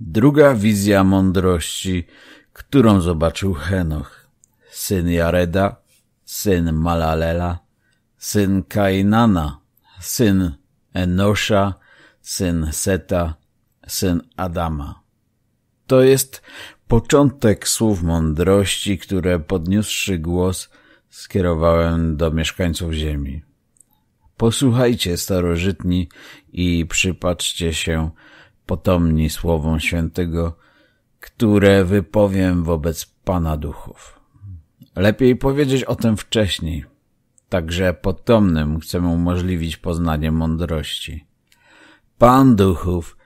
Druga wizja mądrości, którą zobaczył Henoch. Syn Jareda, syn Malalela, syn Kainana, syn Enosza, syn Seta, syn Adama. To jest początek słów mądrości, które podniósłszy głos skierowałem do mieszkańców ziemi. Posłuchajcie, starożytni, i przypatrzcie się potomni słowom świętego, które wypowiem wobec Pana duchów. Lepiej powiedzieć o tym wcześniej, także potomnym chcemy umożliwić poznanie mądrości. Pan duchów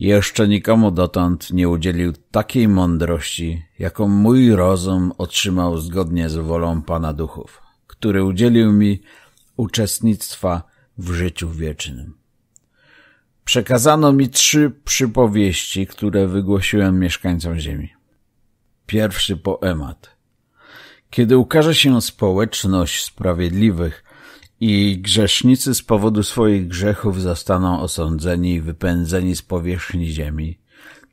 jeszcze nikomu dotąd nie udzielił takiej mądrości, jaką mój rozum otrzymał zgodnie z wolą Pana duchów, który udzielił mi uczestnictwa w życiu wiecznym. Przekazano mi trzy przypowieści, które wygłosiłem mieszkańcom ziemi. Pierwszy poemat. Kiedy ukaże się społeczność sprawiedliwych i grzesznicy z powodu swoich grzechów zostaną osądzeni i wypędzeni z powierzchni ziemi,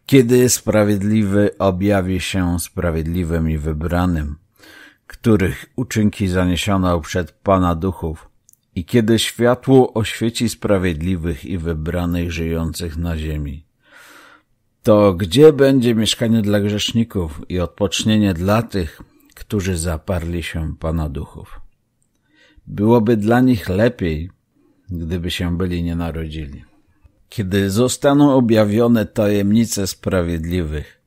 kiedy sprawiedliwy objawi się sprawiedliwym i wybranym, których uczynki zaniesiono przed Pana duchów, i kiedy światło oświeci sprawiedliwych i wybranych żyjących na ziemi. To gdzie będzie mieszkanie dla grzeszników i odpocznienie dla tych, którzy zaparli się Pana duchów? Byłoby dla nich lepiej, gdyby się byli nie narodzili. Kiedy zostaną objawione tajemnice sprawiedliwych,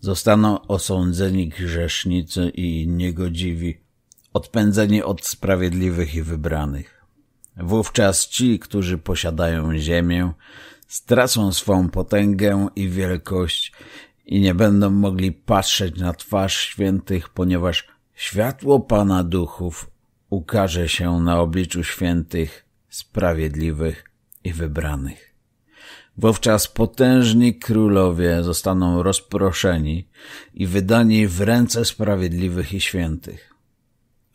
zostaną osądzeni grzesznicy i niegodziwi, odpędzeni od sprawiedliwych i wybranych. Wówczas ci, którzy posiadają ziemię, stracą swą potęgę i wielkość i nie będą mogli patrzeć na twarz świętych, ponieważ światło Pana Duchów ukaże się na obliczu świętych, sprawiedliwych i wybranych. Wówczas potężni królowie zostaną rozproszeni i wydani w ręce sprawiedliwych i świętych.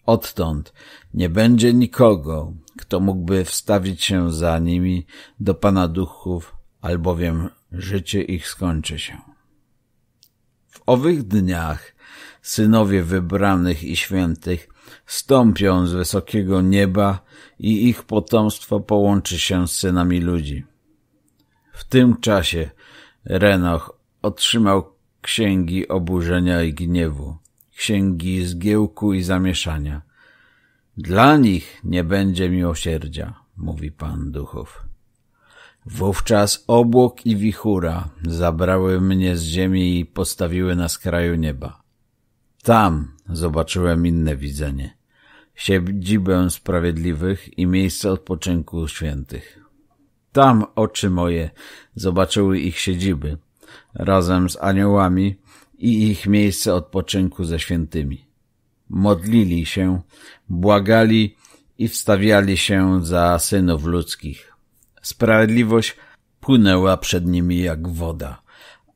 Odtąd nie będzie nikogo, kto mógłby wstawić się za nimi do Pana Duchów, albowiem życie ich skończy się. W owych dniach synowie wybranych i świętych stąpią z wysokiego nieba i ich potomstwo połączy się z synami ludzi. W tym czasie Renoch otrzymał księgi oburzenia i gniewu, księgi zgiełku i zamieszania, dla nich nie będzie miłosierdzia, mówi Pan Duchów. Wówczas obłok i wichura zabrały mnie z ziemi i postawiły na skraju nieba. Tam zobaczyłem inne widzenie, siedzibę sprawiedliwych i miejsce odpoczynku świętych. Tam oczy moje zobaczyły ich siedziby, razem z aniołami i ich miejsce odpoczynku ze świętymi. Modlili się, błagali i wstawiali się za synów ludzkich. Sprawiedliwość płynęła przed nimi jak woda,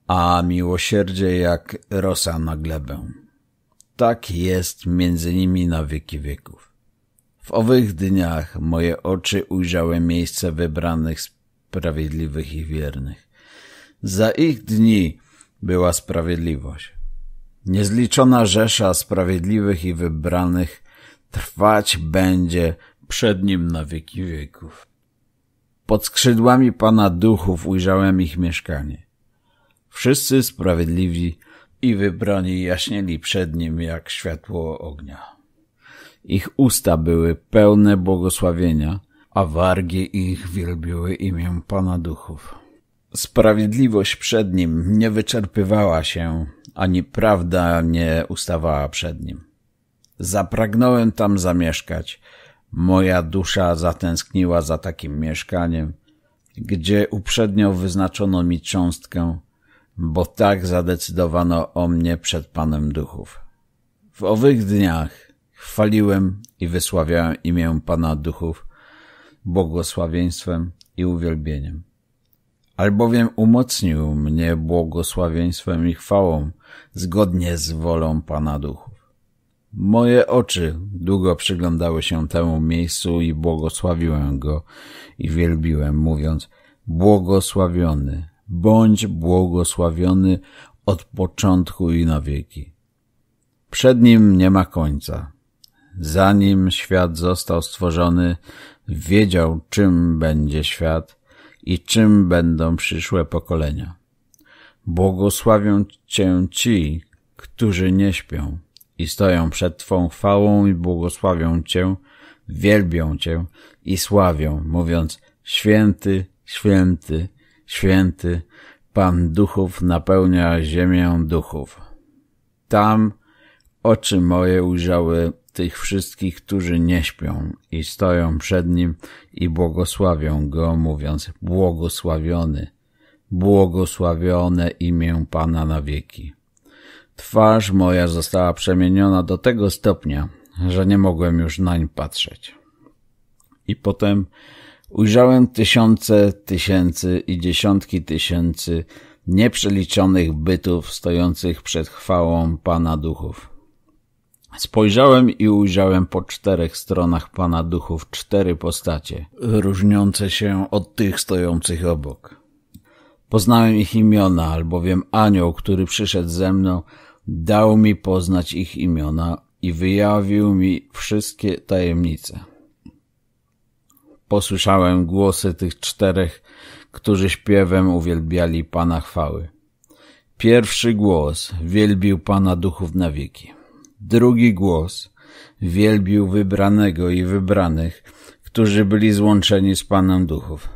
a miłosierdzie jak rosa na glebę. Tak jest między nimi na wieki wieków. W owych dniach moje oczy ujrzały miejsce wybranych sprawiedliwych i wiernych. Za ich dni była sprawiedliwość. Niezliczona rzesza sprawiedliwych i wybranych trwać będzie przed nim na wieki wieków. Pod skrzydłami Pana duchów ujrzałem ich mieszkanie. Wszyscy sprawiedliwi i wybrani jaśnieli przed nim jak światło ognia. Ich usta były pełne błogosławienia, a wargi ich wielbiły imię Pana duchów. Sprawiedliwość przed nim nie wyczerpywała się, ani prawda nie ustawała przed nim. Zapragnąłem tam zamieszkać. Moja dusza zatęskniła za takim mieszkaniem, gdzie uprzednio wyznaczono mi cząstkę, bo tak zadecydowano o mnie przed Panem Duchów. W owych dniach chwaliłem i wysławiałem imię Pana Duchów błogosławieństwem i uwielbieniem. Albowiem umocnił mnie błogosławieństwem i chwałą, zgodnie z wolą Pana Duchów Moje oczy długo przyglądały się temu miejscu i błogosławiłem go i wielbiłem, mówiąc błogosławiony, bądź błogosławiony od początku i na wieki. Przed nim nie ma końca. Zanim świat został stworzony, wiedział, czym będzie świat i czym będą przyszłe pokolenia. Błogosławią Cię ci, którzy nie śpią i stoją przed Twą chwałą i błogosławią Cię, wielbią Cię i sławią, mówiąc święty, święty, święty, Pan duchów napełnia ziemię duchów. Tam oczy moje ujrzały tych wszystkich, którzy nie śpią i stoją przed Nim i błogosławią Go, mówiąc błogosławiony, błogosławione imię Pana na wieki. Twarz moja została przemieniona do tego stopnia, że nie mogłem już nań patrzeć. I potem ujrzałem tysiące, tysięcy i dziesiątki tysięcy nieprzeliczonych bytów stojących przed chwałą Pana Duchów. Spojrzałem i ujrzałem po czterech stronach Pana Duchów cztery postacie, różniące się od tych stojących obok. Poznałem ich imiona, albowiem anioł, który przyszedł ze mną, dał mi poznać ich imiona i wyjawił mi wszystkie tajemnice. Posłyszałem głosy tych czterech, którzy śpiewem uwielbiali Pana chwały. Pierwszy głos wielbił Pana duchów na wieki. Drugi głos wielbił wybranego i wybranych, którzy byli złączeni z Panem duchów.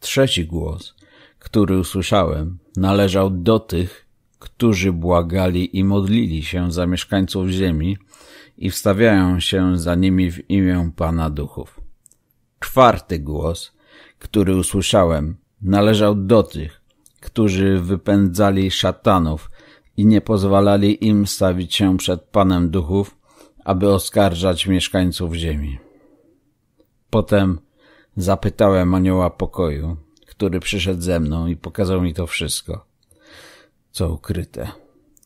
Trzeci głos, który usłyszałem, należał do tych, którzy błagali i modlili się za mieszkańców ziemi i wstawiają się za nimi w imię Pana Duchów. Czwarty głos, który usłyszałem, należał do tych, którzy wypędzali szatanów i nie pozwalali im stawić się przed Panem Duchów, aby oskarżać mieszkańców ziemi. Potem zapytałem anioła pokoju, który przyszedł ze mną i pokazał mi to wszystko co ukryte.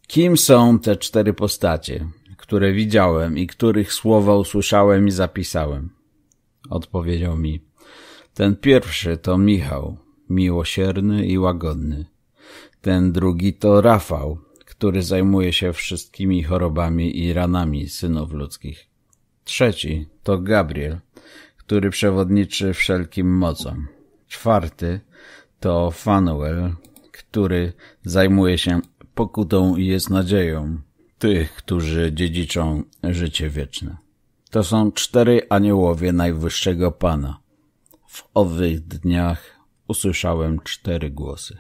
Kim są te cztery postacie, które widziałem i których słowa usłyszałem i zapisałem? Odpowiedział mi. Ten pierwszy to Michał, miłosierny i łagodny. Ten drugi to Rafał, który zajmuje się wszystkimi chorobami i ranami synów ludzkich. Trzeci to Gabriel, który przewodniczy wszelkim mocom. Czwarty to Fanuel, który zajmuje się pokutą i jest nadzieją tych, którzy dziedziczą życie wieczne. To są cztery aniołowie Najwyższego Pana. W owych dniach usłyszałem cztery głosy.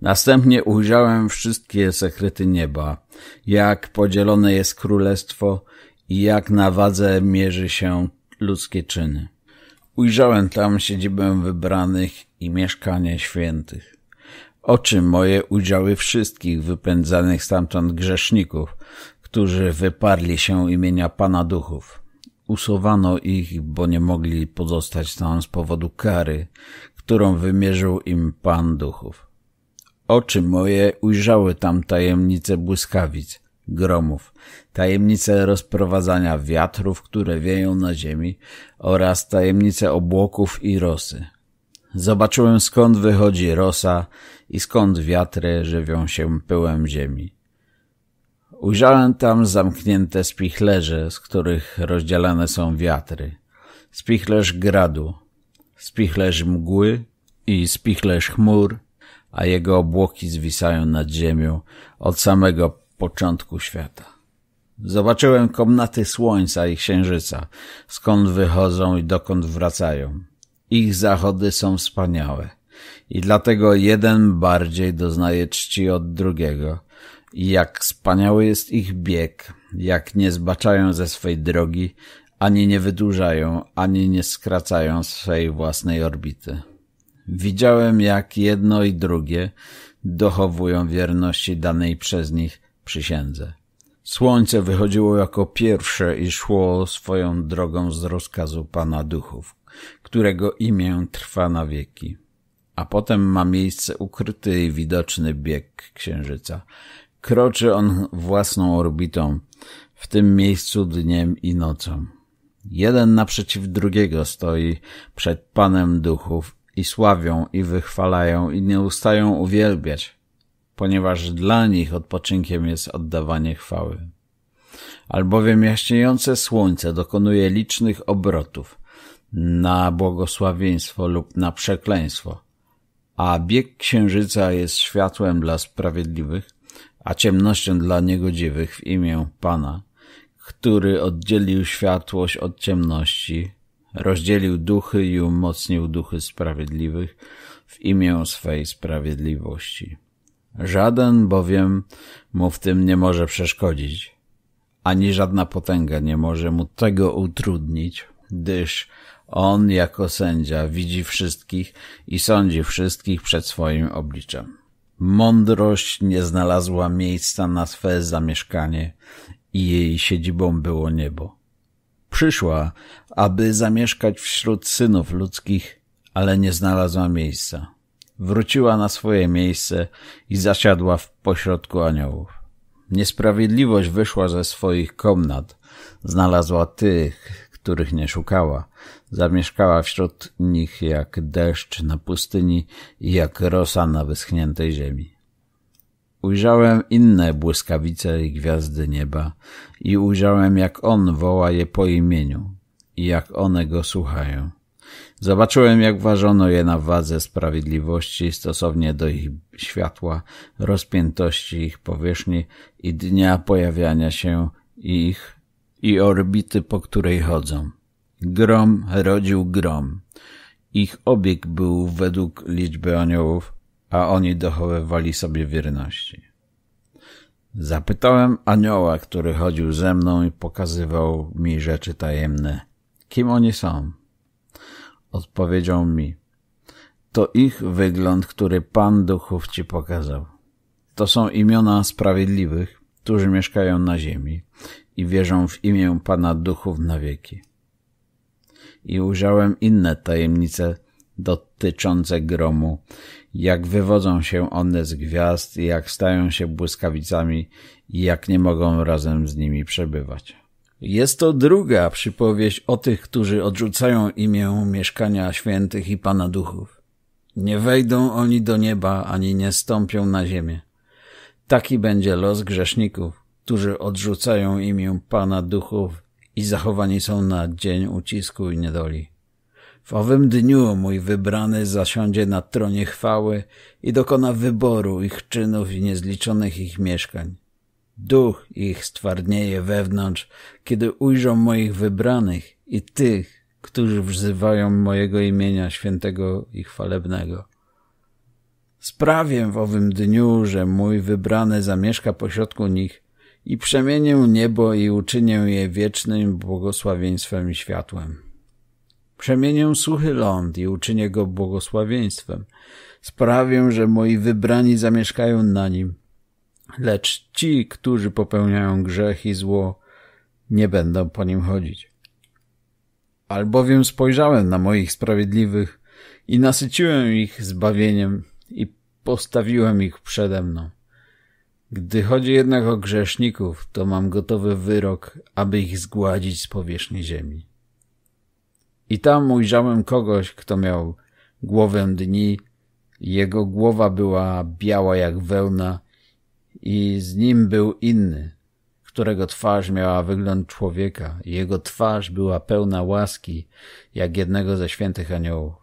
Następnie ujrzałem wszystkie sekrety nieba, jak podzielone jest królestwo i jak na wadze mierzy się ludzkie czyny. Ujrzałem tam siedzibę wybranych i mieszkanie świętych oczy moje udziały wszystkich wypędzanych stamtąd grzeszników, którzy wyparli się imienia Pana Duchów. Usuwano ich, bo nie mogli pozostać tam z powodu kary, którą wymierzył im Pan Duchów. Oczy moje ujrzały tam tajemnice błyskawic, gromów, tajemnice rozprowadzania wiatrów, które wieją na ziemi oraz tajemnice obłoków i rosy. Zobaczyłem skąd wychodzi rosa i skąd wiatry żywią się pyłem ziemi. Ujrzałem tam zamknięte spichlerze, z których rozdzielane są wiatry. Spichlerz gradu, spichlerz mgły i spichlerz chmur, a jego obłoki zwisają nad ziemią od samego początku świata. Zobaczyłem komnaty słońca i księżyca, skąd wychodzą i dokąd wracają. Ich zachody są wspaniałe i dlatego jeden bardziej doznaje czci od drugiego. I jak wspaniały jest ich bieg, jak nie zbaczają ze swej drogi, ani nie wydłużają, ani nie skracają swej własnej orbity. Widziałem, jak jedno i drugie dochowują wierności danej przez nich przysiędze. Słońce wychodziło jako pierwsze i szło swoją drogą z rozkazu Pana Duchów, którego imię trwa na wieki a potem ma miejsce ukryty i widoczny bieg Księżyca. Kroczy on własną orbitą, w tym miejscu dniem i nocą. Jeden naprzeciw drugiego stoi przed Panem Duchów i sławią i wychwalają i nie ustają uwielbiać, ponieważ dla nich odpoczynkiem jest oddawanie chwały. Albowiem jaśniejące słońce dokonuje licznych obrotów na błogosławieństwo lub na przekleństwo – a bieg księżyca jest światłem dla sprawiedliwych, a ciemnością dla niegodziwych w imię Pana, który oddzielił światłość od ciemności, rozdzielił duchy i umocnił duchy sprawiedliwych w imię swej sprawiedliwości. Żaden bowiem mu w tym nie może przeszkodzić, ani żadna potęga nie może mu tego utrudnić, gdyż on jako sędzia widzi wszystkich i sądzi wszystkich przed swoim obliczem. Mądrość nie znalazła miejsca na swe zamieszkanie i jej siedzibą było niebo. Przyszła, aby zamieszkać wśród synów ludzkich, ale nie znalazła miejsca. Wróciła na swoje miejsce i zasiadła w pośrodku aniołów. Niesprawiedliwość wyszła ze swoich komnat, znalazła tych, których nie szukała Zamieszkała wśród nich jak deszcz na pustyni i jak rosa na wyschniętej ziemi. Ujrzałem inne błyskawice i gwiazdy nieba i ujrzałem, jak On woła je po imieniu i jak one go słuchają. Zobaczyłem, jak ważono je na wadze sprawiedliwości stosownie do ich światła, rozpiętości ich powierzchni i dnia pojawiania się ich i orbity, po której chodzą. Grom rodził grom. Ich obieg był według liczby aniołów, a oni dochowywali sobie wierności. Zapytałem anioła, który chodził ze mną i pokazywał mi rzeczy tajemne. Kim oni są? Odpowiedział mi. To ich wygląd, który Pan Duchów ci pokazał. To są imiona sprawiedliwych, którzy mieszkają na ziemi i wierzą w imię Pana Duchów na wieki i ujrzałem inne tajemnice dotyczące gromu, jak wywodzą się one z gwiazd jak stają się błyskawicami i jak nie mogą razem z nimi przebywać. Jest to druga przypowieść o tych, którzy odrzucają imię mieszkania świętych i Pana duchów. Nie wejdą oni do nieba, ani nie stąpią na ziemię. Taki będzie los grzeszników, którzy odrzucają imię Pana duchów i zachowani są na dzień ucisku i niedoli. W owym dniu mój wybrany zasiądzie na tronie chwały i dokona wyboru ich czynów i niezliczonych ich mieszkań. Duch ich stwardnieje wewnątrz, kiedy ujrzą moich wybranych i tych, którzy wzywają mojego imienia świętego i chwalebnego. Sprawię w owym dniu, że mój wybrany zamieszka pośrodku nich i przemienię niebo i uczynię je wiecznym błogosławieństwem i światłem. Przemienię suchy ląd i uczynię go błogosławieństwem. Sprawię, że moi wybrani zamieszkają na nim. Lecz ci, którzy popełniają grzech i zło, nie będą po nim chodzić. Albowiem spojrzałem na moich sprawiedliwych i nasyciłem ich zbawieniem i postawiłem ich przede mną. Gdy chodzi jednak o grzeszników, to mam gotowy wyrok, aby ich zgładzić z powierzchni ziemi. I tam ujrzałem kogoś, kto miał głowę dni, jego głowa była biała jak wełna i z nim był inny, którego twarz miała wygląd człowieka. Jego twarz była pełna łaski, jak jednego ze świętych aniołów.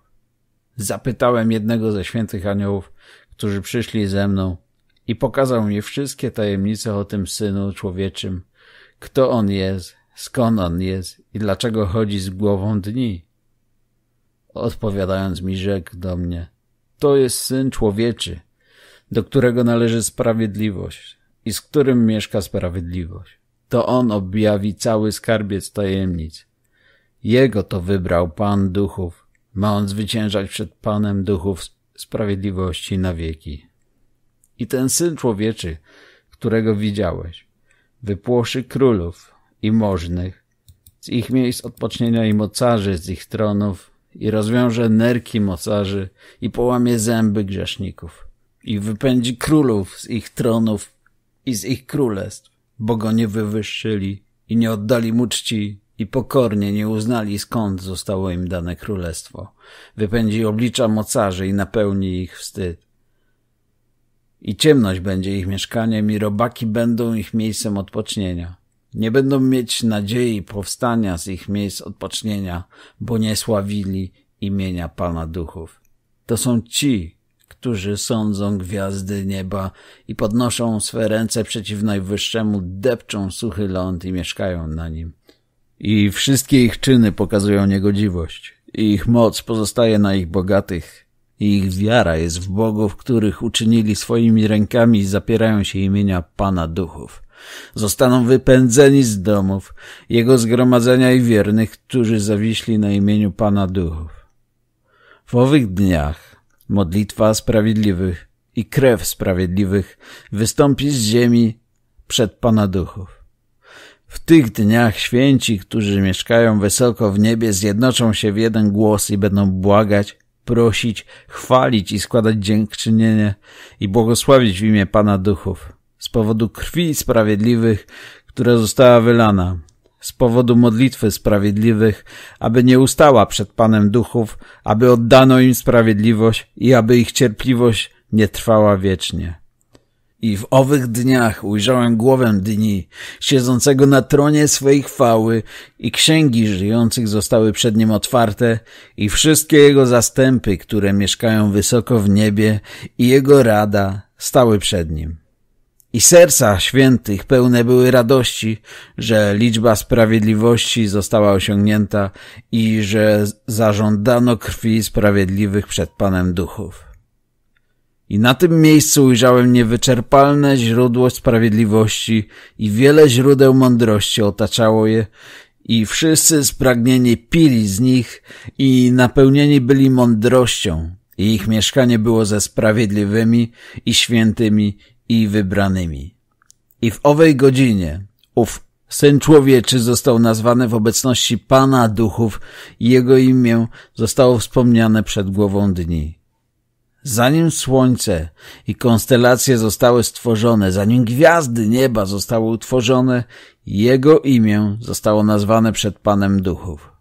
Zapytałem jednego ze świętych aniołów, którzy przyszli ze mną, i pokazał mi wszystkie tajemnice o tym Synu Człowieczym, kto On jest, skąd On jest i dlaczego chodzi z głową dni. Odpowiadając mi rzekł do mnie, to jest Syn Człowieczy, do którego należy sprawiedliwość i z którym mieszka sprawiedliwość. To On objawi cały skarbiec tajemnic. Jego to wybrał Pan Duchów, ma On zwyciężać przed Panem Duchów sprawiedliwości na wieki. I ten syn człowieczy, którego widziałeś, wypłoszy królów i możnych, z ich miejsc odpocznienia i mocarzy, z ich tronów, i rozwiąże nerki mocarzy, i połamie zęby grzeszników, i wypędzi królów z ich tronów i z ich królestw, bo go nie wywyższyli i nie oddali mu czci i pokornie nie uznali skąd zostało im dane królestwo. Wypędzi oblicza mocarzy i napełni ich wstyd. I ciemność będzie ich mieszkaniem i robaki będą ich miejscem odpocznienia. Nie będą mieć nadziei powstania z ich miejsc odpocznienia, bo nie sławili imienia Pana Duchów. To są ci, którzy sądzą gwiazdy nieba i podnoszą swe ręce przeciw Najwyższemu, depczą suchy ląd i mieszkają na nim. I wszystkie ich czyny pokazują niegodziwość. I ich moc pozostaje na ich bogatych, ich wiara jest w bogów, których uczynili swoimi rękami i zapierają się imienia Pana Duchów. Zostaną wypędzeni z domów, jego zgromadzenia i wiernych, którzy zawiśli na imieniu Pana Duchów. W owych dniach modlitwa sprawiedliwych i krew sprawiedliwych wystąpi z ziemi przed Pana Duchów. W tych dniach święci, którzy mieszkają wysoko w niebie, zjednoczą się w jeden głos i będą błagać, prosić, chwalić i składać dziękczynienie i błogosławić w imię Pana Duchów, z powodu krwi sprawiedliwych, która została wylana, z powodu modlitwy sprawiedliwych, aby nie ustała przed Panem Duchów, aby oddano im sprawiedliwość i aby ich cierpliwość nie trwała wiecznie. I w owych dniach ujrzałem głowę dni, siedzącego na tronie swej chwały, i księgi żyjących zostały przed nim otwarte, i wszystkie jego zastępy, które mieszkają wysoko w niebie, i jego rada stały przed nim. I serca świętych pełne były radości, że liczba sprawiedliwości została osiągnięta i że zażądano krwi sprawiedliwych przed Panem Duchów. I na tym miejscu ujrzałem niewyczerpalne źródło sprawiedliwości i wiele źródeł mądrości otaczało je i wszyscy spragnieni pili z nich i napełnieni byli mądrością i ich mieszkanie było ze sprawiedliwymi i świętymi i wybranymi. I w owej godzinie ów Syn Człowieczy został nazwany w obecności Pana Duchów i Jego imię zostało wspomniane przed głową dni. Zanim słońce i konstelacje zostały stworzone, zanim gwiazdy nieba zostały utworzone, jego imię zostało nazwane przed Panem Duchów.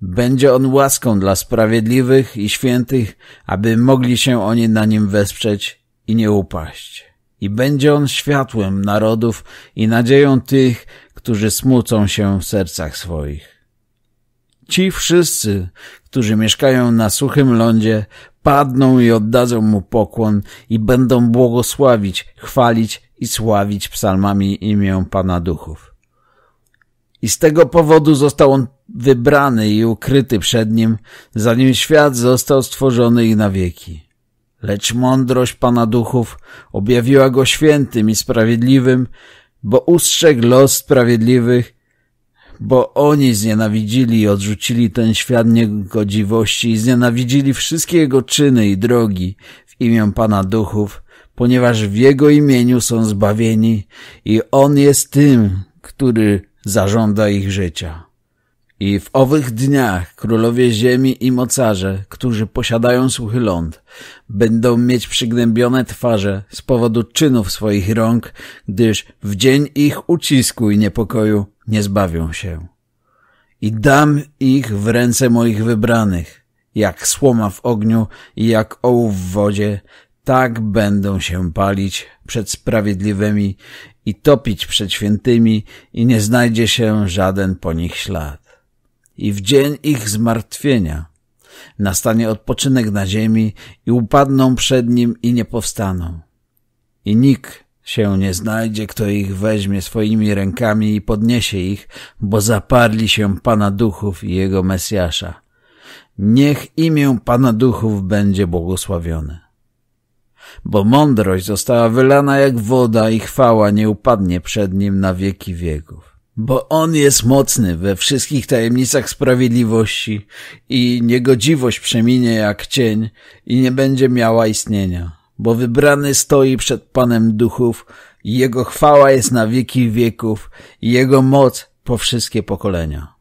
Będzie on łaską dla sprawiedliwych i świętych, aby mogli się oni na nim wesprzeć i nie upaść. I będzie on światłem narodów i nadzieją tych, którzy smucą się w sercach swoich. Ci wszyscy, którzy mieszkają na suchym lądzie, padną i oddadzą mu pokłon i będą błogosławić, chwalić i sławić psalmami imię Pana Duchów. I z tego powodu został on wybrany i ukryty przed nim, zanim świat został stworzony i na wieki. Lecz mądrość Pana Duchów objawiła go świętym i sprawiedliwym, bo ustrzegł los sprawiedliwych bo oni znienawidzili i odrzucili ten świat niegodziwości i znienawidzili wszystkie jego czyny i drogi w imię Pana Duchów, ponieważ w Jego imieniu są zbawieni i On jest tym, który zażąda ich życia. I w owych dniach królowie ziemi i mocarze, którzy posiadają suchy ląd, będą mieć przygnębione twarze z powodu czynów swoich rąk, gdyż w dzień ich ucisku i niepokoju nie zbawią się. I dam ich w ręce moich wybranych, jak słoma w ogniu i jak ołów w wodzie, tak będą się palić przed sprawiedliwymi i topić przed świętymi i nie znajdzie się żaden po nich ślad. I w dzień ich zmartwienia nastanie odpoczynek na ziemi i upadną przed nim i nie powstaną. I nikt się nie znajdzie, kto ich weźmie swoimi rękami i podniesie ich, bo zaparli się Pana Duchów i Jego Mesjasza. Niech imię Pana Duchów będzie błogosławione. Bo mądrość została wylana jak woda i chwała nie upadnie przed Nim na wieki wieków. Bo On jest mocny we wszystkich tajemnicach sprawiedliwości i niegodziwość przeminie jak cień i nie będzie miała istnienia bo wybrany stoi przed Panem Duchów i Jego chwała jest na wieki wieków i Jego moc po wszystkie pokolenia.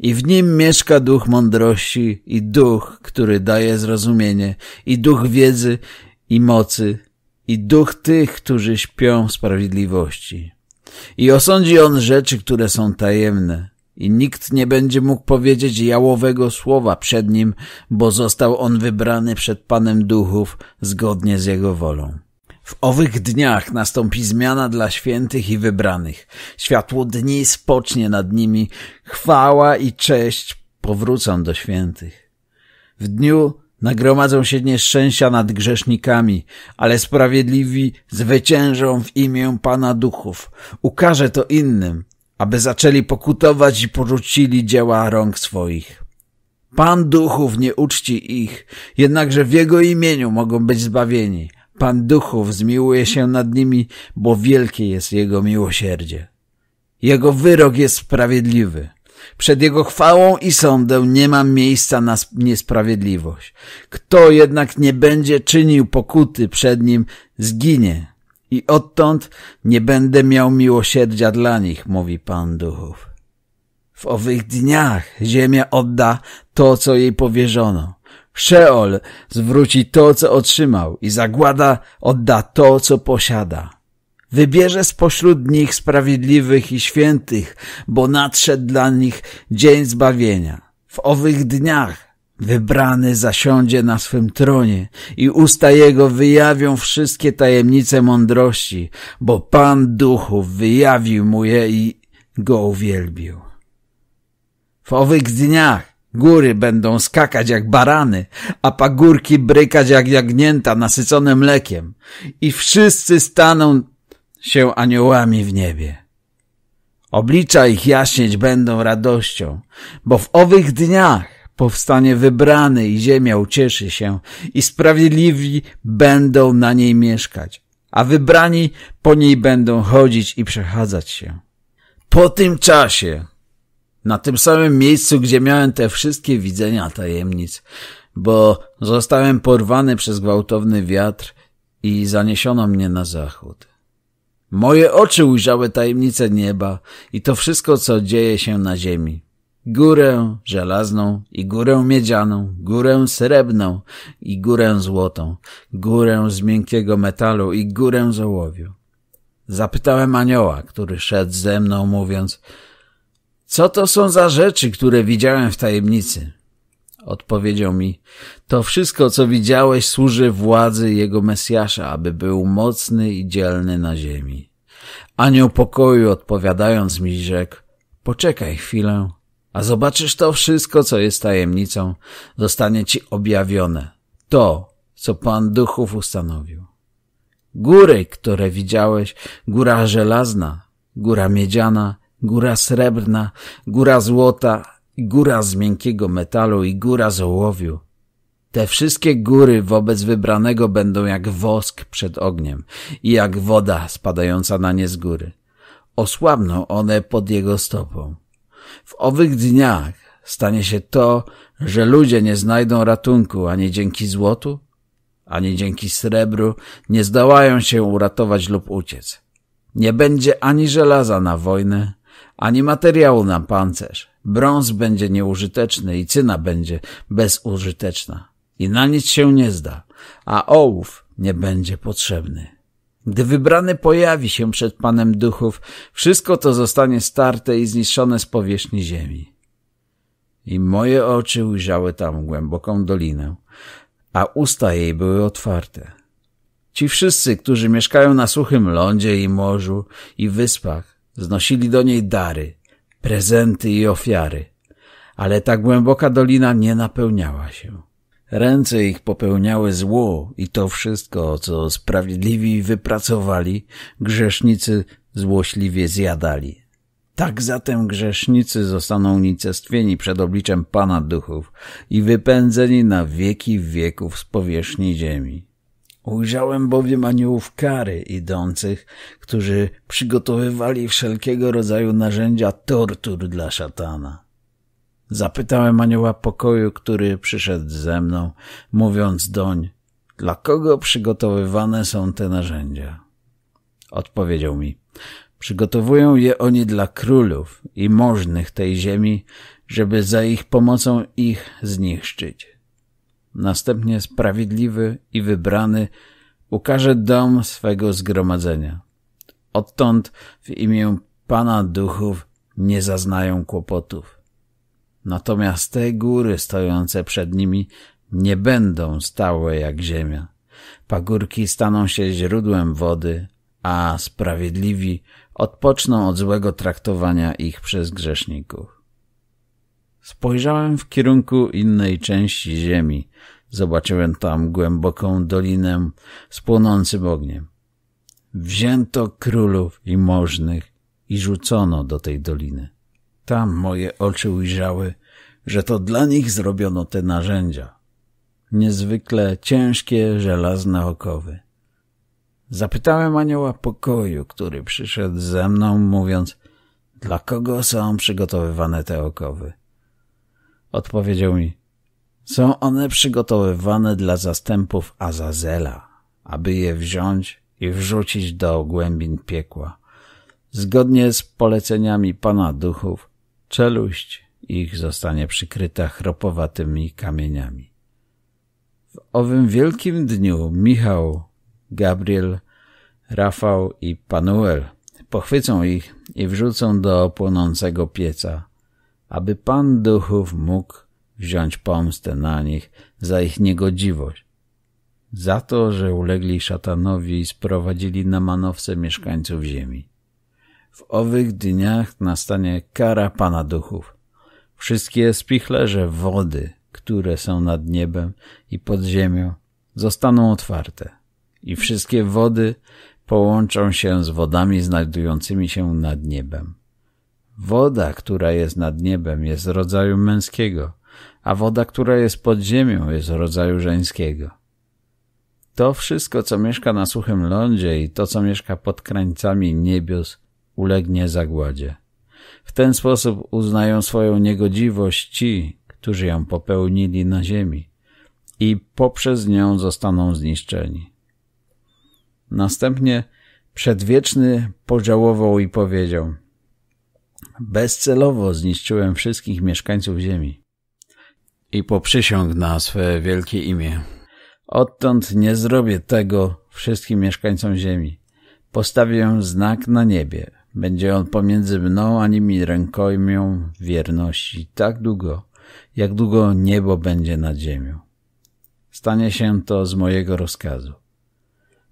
I w nim mieszka duch mądrości i duch, który daje zrozumienie i duch wiedzy i mocy i duch tych, którzy śpią w sprawiedliwości. I osądzi on rzeczy, które są tajemne i nikt nie będzie mógł powiedzieć jałowego słowa przed nim, bo został on wybrany przed Panem Duchów zgodnie z jego wolą. W owych dniach nastąpi zmiana dla świętych i wybranych. Światło dni spocznie nad nimi, chwała i cześć powrócą do świętych. W dniu nagromadzą się nieszczęścia nad grzesznikami, ale sprawiedliwi zwyciężą w imię Pana Duchów. Ukaże to innym, aby zaczęli pokutować i porzucili dzieła rąk swoich. Pan duchów nie uczci ich, jednakże w Jego imieniu mogą być zbawieni. Pan duchów zmiłuje się nad nimi, bo wielkie jest Jego miłosierdzie. Jego wyrok jest sprawiedliwy. Przed Jego chwałą i sądem nie ma miejsca na niesprawiedliwość. Kto jednak nie będzie czynił pokuty przed Nim, zginie. I odtąd nie będę miał miłosierdzia dla nich, mówi Pan Duchów. W owych dniach ziemia odda to, co jej powierzono. Szeol zwróci to, co otrzymał i zagłada odda to, co posiada. Wybierze spośród nich sprawiedliwych i świętych, bo nadszedł dla nich dzień zbawienia. W owych dniach Wybrany zasiądzie na swym tronie i usta jego wyjawią wszystkie tajemnice mądrości, bo Pan Duchów wyjawił mu je i go uwielbił. W owych dniach góry będą skakać jak barany, a pagórki brykać jak jagnięta nasycone mlekiem i wszyscy staną się aniołami w niebie. Oblicza ich jaśnieć będą radością, bo w owych dniach Powstanie wybrany i ziemia ucieszy się i sprawiedliwi będą na niej mieszkać, a wybrani po niej będą chodzić i przechadzać się. Po tym czasie, na tym samym miejscu, gdzie miałem te wszystkie widzenia tajemnic, bo zostałem porwany przez gwałtowny wiatr i zaniesiono mnie na zachód. Moje oczy ujrzały tajemnice nieba i to wszystko, co dzieje się na ziemi górę żelazną i górę miedzianą, górę srebrną i górę złotą, górę z miękkiego metalu i górę z ołowiu. Zapytałem anioła, który szedł ze mną, mówiąc, co to są za rzeczy, które widziałem w tajemnicy? Odpowiedział mi, to wszystko, co widziałeś, służy władzy jego Mesjasza, aby był mocny i dzielny na ziemi. Anioł pokoju odpowiadając mi rzekł, poczekaj chwilę, a zobaczysz to wszystko, co jest tajemnicą, zostanie ci objawione. To, co Pan Duchów ustanowił. Góry, które widziałeś, góra żelazna, góra miedziana, góra srebrna, góra złota, góra z miękkiego metalu i góra z ołowiu. Te wszystkie góry wobec wybranego będą jak wosk przed ogniem i jak woda spadająca na nie z góry. Osłabną one pod jego stopą. W owych dniach stanie się to, że ludzie nie znajdą ratunku ani dzięki złotu, ani dzięki srebru, nie zdołają się uratować lub uciec. Nie będzie ani żelaza na wojnę, ani materiału na pancerz. Brąz będzie nieużyteczny i cyna będzie bezużyteczna. I na nic się nie zda, a ołów nie będzie potrzebny. Gdy wybrany pojawi się przed Panem Duchów, wszystko to zostanie starte i zniszczone z powierzchni ziemi. I moje oczy ujrzały tam głęboką dolinę, a usta jej były otwarte. Ci wszyscy, którzy mieszkają na suchym lądzie i morzu i wyspach, znosili do niej dary, prezenty i ofiary, ale ta głęboka dolina nie napełniała się. Ręce ich popełniały zło i to wszystko, co sprawiedliwi wypracowali, grzesznicy złośliwie zjadali. Tak zatem grzesznicy zostaną nicestwieni przed obliczem Pana Duchów i wypędzeni na wieki wieków z powierzchni ziemi. Ujrzałem bowiem aniołów kary idących, którzy przygotowywali wszelkiego rodzaju narzędzia tortur dla szatana. Zapytałem anioła pokoju, który przyszedł ze mną, mówiąc doń, dla kogo przygotowywane są te narzędzia? Odpowiedział mi, przygotowują je oni dla królów i możnych tej ziemi, żeby za ich pomocą ich zniszczyć. Następnie sprawiedliwy i wybrany ukaże dom swego zgromadzenia. Odtąd w imię Pana Duchów nie zaznają kłopotów. Natomiast te góry stojące przed nimi nie będą stałe jak ziemia. Pagórki staną się źródłem wody, a sprawiedliwi odpoczną od złego traktowania ich przez grzeszników. Spojrzałem w kierunku innej części ziemi. Zobaczyłem tam głęboką dolinę z płonącym ogniem. Wzięto królów i możnych i rzucono do tej doliny. Tam moje oczy ujrzały, że to dla nich zrobiono te narzędzia. Niezwykle ciężkie, żelazne okowy. Zapytałem anioła pokoju, który przyszedł ze mną, mówiąc, dla kogo są przygotowywane te okowy. Odpowiedział mi, są one przygotowywane dla zastępów Azazela, aby je wziąć i wrzucić do głębin piekła, zgodnie z poleceniami Pana Duchów, Czeluść ich zostanie przykryta chropowatymi kamieniami. W owym wielkim dniu Michał, Gabriel, Rafał i Panuel pochwycą ich i wrzucą do płonącego pieca, aby Pan Duchów mógł wziąć pomstę na nich za ich niegodziwość, za to, że ulegli szatanowi i sprowadzili na manowce mieszkańców ziemi. W owych dniach nastanie kara Pana Duchów. Wszystkie spichlerze wody, które są nad niebem i pod ziemią, zostaną otwarte i wszystkie wody połączą się z wodami znajdującymi się nad niebem. Woda, która jest nad niebem, jest rodzaju męskiego, a woda, która jest pod ziemią, jest rodzaju żeńskiego. To wszystko, co mieszka na suchym lądzie i to, co mieszka pod krańcami niebios, ulegnie zagładzie. W ten sposób uznają swoją niegodziwość ci, którzy ją popełnili na ziemi i poprzez nią zostaną zniszczeni. Następnie Przedwieczny podziałował i powiedział Bezcelowo zniszczyłem wszystkich mieszkańców ziemi i poprzysiągł na swe wielkie imię. Odtąd nie zrobię tego wszystkim mieszkańcom ziemi. Postawię znak na niebie, będzie on pomiędzy mną a nimi rękojmią wierności tak długo, jak długo niebo będzie nad ziemią. Stanie się to z mojego rozkazu.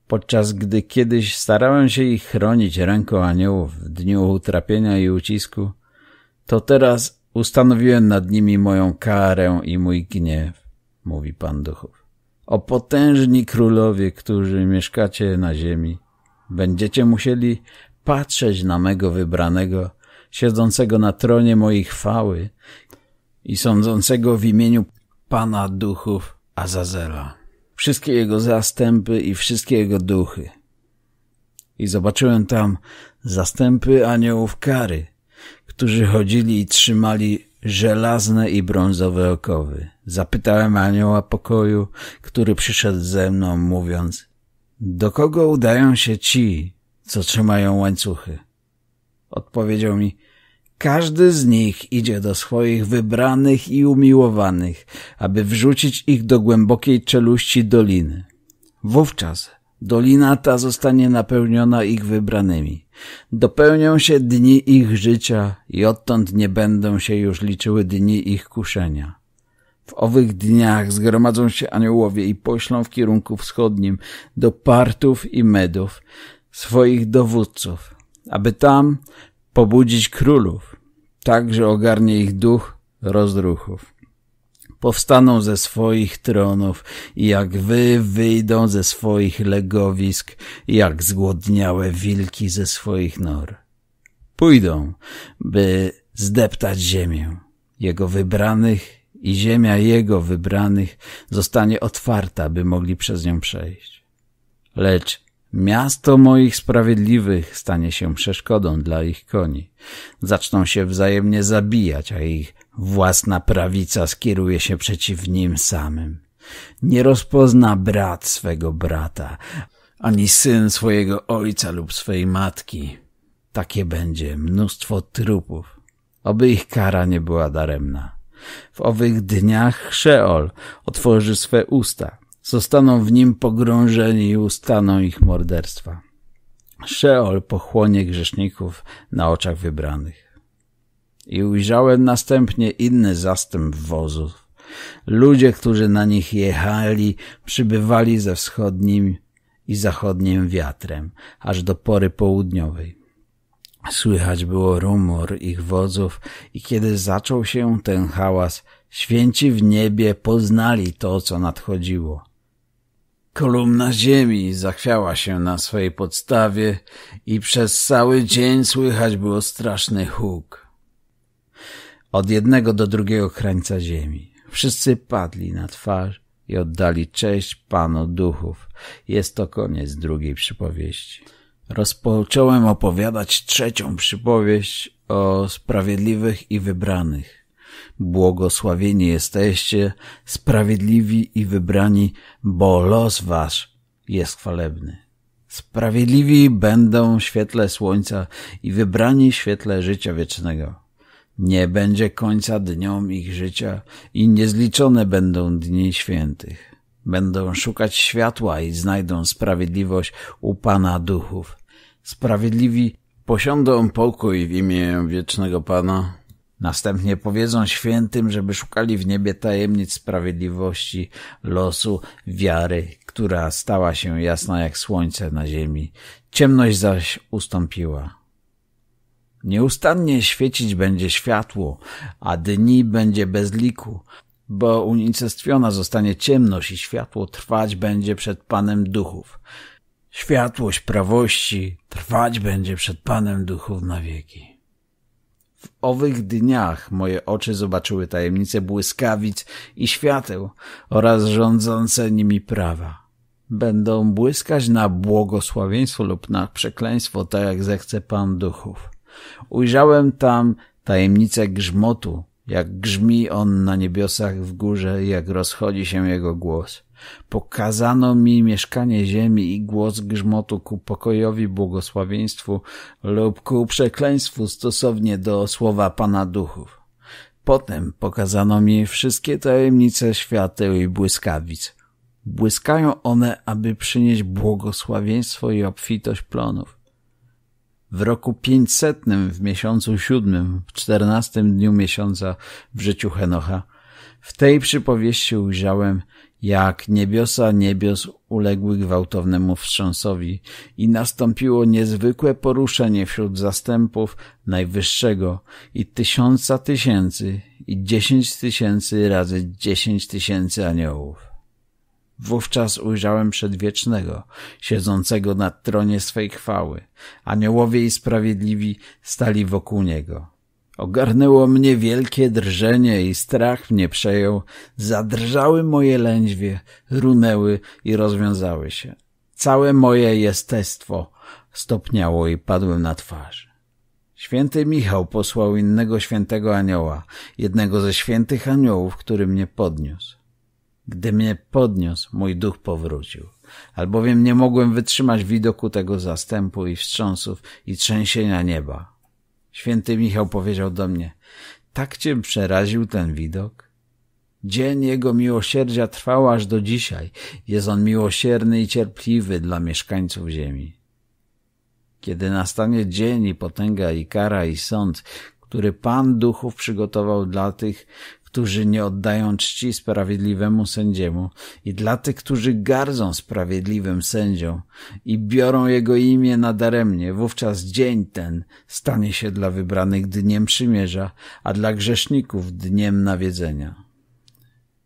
Podczas gdy kiedyś starałem się ich chronić ręką aniołów w dniu utrapienia i ucisku, to teraz ustanowiłem nad nimi moją karę i mój gniew, mówi Pan Duchów. O potężni królowie, którzy mieszkacie na ziemi, będziecie musieli patrzeć na mego wybranego, siedzącego na tronie mojej chwały i sądzącego w imieniu Pana Duchów Azazela, wszystkie jego zastępy i wszystkie jego duchy. I zobaczyłem tam zastępy aniołów kary, którzy chodzili i trzymali żelazne i brązowe okowy. Zapytałem anioła pokoju, który przyszedł ze mną, mówiąc, do kogo udają się ci, co trzymają łańcuchy. Odpowiedział mi, każdy z nich idzie do swoich wybranych i umiłowanych, aby wrzucić ich do głębokiej czeluści doliny. Wówczas dolina ta zostanie napełniona ich wybranymi. Dopełnią się dni ich życia i odtąd nie będą się już liczyły dni ich kuszenia. W owych dniach zgromadzą się aniołowie i poślą w kierunku wschodnim do Partów i Medów, swoich dowódców, aby tam pobudzić królów, tak, że ogarnie ich duch rozruchów. Powstaną ze swoich tronów i jak wy wyjdą ze swoich legowisk, jak zgłodniałe wilki ze swoich nor. Pójdą, by zdeptać ziemię jego wybranych i ziemia jego wybranych zostanie otwarta, by mogli przez nią przejść. Lecz Miasto moich sprawiedliwych stanie się przeszkodą dla ich koni. Zaczną się wzajemnie zabijać, a ich własna prawica skieruje się przeciw nim samym. Nie rozpozna brat swego brata, ani syn swojego ojca lub swej matki. Takie będzie mnóstwo trupów. Oby ich kara nie była daremna. W owych dniach Szeol otworzy swe usta Zostaną w nim pogrążeni i ustaną ich morderstwa. Szeol pochłonie grzeszników na oczach wybranych. I ujrzałem następnie inny zastęp wozów. Ludzie, którzy na nich jechali, przybywali ze wschodnim i zachodnim wiatrem, aż do pory południowej. Słychać było rumor ich wozów, i kiedy zaczął się ten hałas, święci w niebie poznali to, co nadchodziło Kolumna ziemi zachwiała się na swojej podstawie i przez cały dzień słychać było straszny huk. Od jednego do drugiego krańca ziemi. Wszyscy padli na twarz i oddali cześć Panu Duchów. Jest to koniec drugiej przypowieści. Rozpocząłem opowiadać trzecią przypowieść o sprawiedliwych i wybranych. Błogosławieni jesteście, sprawiedliwi i wybrani, bo los wasz jest chwalebny. Sprawiedliwi będą w świetle słońca i wybrani w świetle życia wiecznego. Nie będzie końca dniom ich życia i niezliczone będą dni świętych. Będą szukać światła i znajdą sprawiedliwość u Pana duchów. Sprawiedliwi posiądą pokój w imię wiecznego Pana. Następnie powiedzą świętym, żeby szukali w niebie tajemnic sprawiedliwości, losu, wiary, która stała się jasna jak słońce na ziemi. Ciemność zaś ustąpiła. Nieustannie świecić będzie światło, a dni będzie bez liku, bo unicestwiona zostanie ciemność i światło trwać będzie przed Panem Duchów. Światłość prawości trwać będzie przed Panem Duchów na wieki. W owych dniach moje oczy zobaczyły tajemnice błyskawic i świateł oraz rządzące nimi prawa będą błyskać na błogosławieństwo lub na przekleństwo, tak jak zechce Pan Duchów. Ujrzałem tam tajemnicę grzmotu, jak grzmi on na niebiosach w górze, jak rozchodzi się jego głos. Pokazano mi mieszkanie ziemi i głos grzmotu ku pokojowi, błogosławieństwu lub ku przekleństwu stosownie do słowa Pana Duchów. Potem pokazano mi wszystkie tajemnice świateł i błyskawic. Błyskają one, aby przynieść błogosławieństwo i obfitość plonów. W roku pięćsetnym, w miesiącu siódmym, w czternastym dniu miesiąca w życiu Henocha, w tej przypowieści ujrzałem jak niebiosa niebios uległy gwałtownemu wstrząsowi i nastąpiło niezwykłe poruszenie wśród zastępów Najwyższego i tysiąca tysięcy i dziesięć tysięcy razy dziesięć tysięcy aniołów. Wówczas ujrzałem przedwiecznego, siedzącego na tronie swej chwały. Aniołowie i sprawiedliwi stali wokół niego Ogarnęło mnie wielkie drżenie i strach mnie przejął. Zadrżały moje lędźwie, runęły i rozwiązały się. Całe moje jestestwo stopniało i padłem na twarz. Święty Michał posłał innego świętego anioła, jednego ze świętych aniołów, który mnie podniósł. Gdy mnie podniósł, mój duch powrócił, albowiem nie mogłem wytrzymać widoku tego zastępu i wstrząsów i trzęsienia nieba. Święty Michał powiedział do mnie, tak cię przeraził ten widok? Dzień jego miłosierdzia trwał aż do dzisiaj. Jest on miłosierny i cierpliwy dla mieszkańców ziemi. Kiedy nastanie dzień i potęga i kara i sąd, który Pan Duchów przygotował dla tych, którzy nie oddają czci sprawiedliwemu sędziemu i dla tych, którzy gardzą sprawiedliwym sędzią i biorą jego imię nadaremnie, wówczas dzień ten stanie się dla wybranych dniem przymierza, a dla grzeszników dniem nawiedzenia.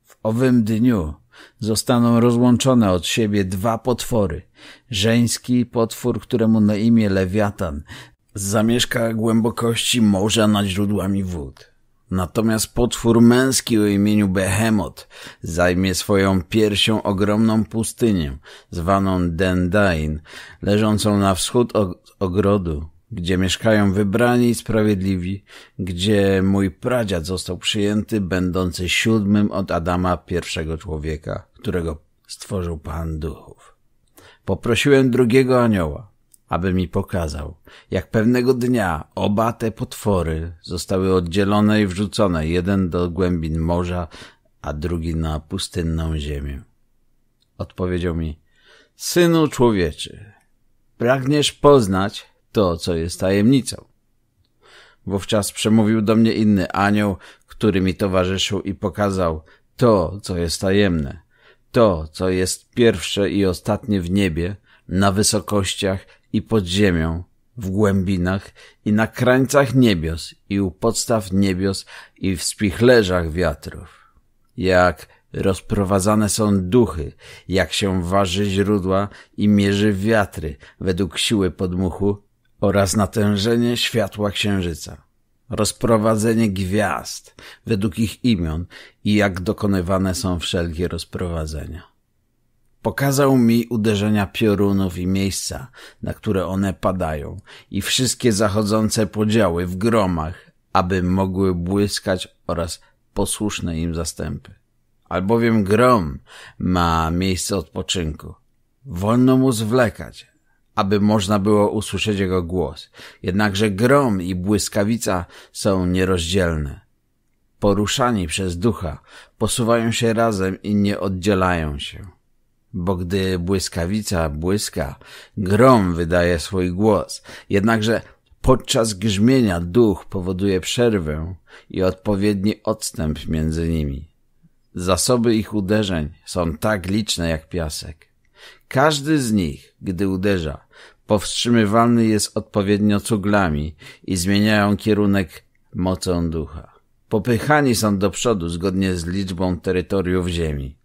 W owym dniu zostaną rozłączone od siebie dwa potwory. Żeński potwór, któremu na imię Lewiatan, zamieszka głębokości morza nad źródłami wód Natomiast potwór męski o imieniu Behemoth zajmie swoją piersią ogromną pustynię, zwaną Dendain, leżącą na wschód od ogrodu, gdzie mieszkają wybrani i sprawiedliwi, gdzie mój pradziad został przyjęty, będący siódmym od Adama, pierwszego człowieka, którego stworzył Pan Duchów. Poprosiłem drugiego anioła, aby mi pokazał, jak pewnego dnia oba te potwory zostały oddzielone i wrzucone, jeden do głębin morza, a drugi na pustynną ziemię. Odpowiedział mi, synu człowieczy, pragniesz poznać to, co jest tajemnicą. Wówczas przemówił do mnie inny anioł, który mi towarzyszył i pokazał to, co jest tajemne, to, co jest pierwsze i ostatnie w niebie, na wysokościach i pod ziemią, w głębinach i na krańcach niebios i u podstaw niebios i w spichlerzach wiatrów. Jak rozprowadzane są duchy, jak się waży źródła i mierzy wiatry według siły podmuchu oraz natężenie światła księżyca. Rozprowadzenie gwiazd według ich imion i jak dokonywane są wszelkie rozprowadzenia. Pokazał mi uderzenia piorunów i miejsca, na które one padają, i wszystkie zachodzące podziały w gromach, aby mogły błyskać oraz posłuszne im zastępy. Albowiem grom ma miejsce odpoczynku. Wolno mu zwlekać, aby można było usłyszeć jego głos. Jednakże grom i błyskawica są nierozdzielne. Poruszani przez ducha, posuwają się razem i nie oddzielają się bo gdy błyskawica błyska, grom wydaje swój głos, jednakże podczas grzmienia duch powoduje przerwę i odpowiedni odstęp między nimi. Zasoby ich uderzeń są tak liczne jak piasek. Każdy z nich, gdy uderza, powstrzymywany jest odpowiednio cuglami i zmieniają kierunek mocą ducha. Popychani są do przodu zgodnie z liczbą terytoriów ziemi.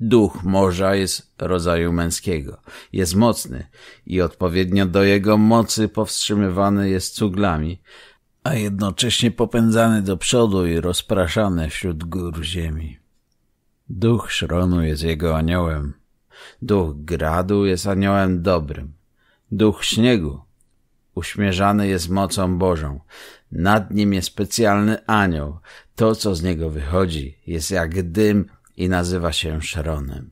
Duch morza jest rodzaju męskiego. Jest mocny i odpowiednio do jego mocy powstrzymywany jest cuglami, a jednocześnie popędzany do przodu i rozpraszany wśród gór ziemi. Duch Szronu jest jego aniołem. Duch gradu jest aniołem dobrym. Duch śniegu uśmierzany jest mocą Bożą. Nad nim jest specjalny anioł. To, co z niego wychodzi, jest jak dym i nazywa się Szeronem.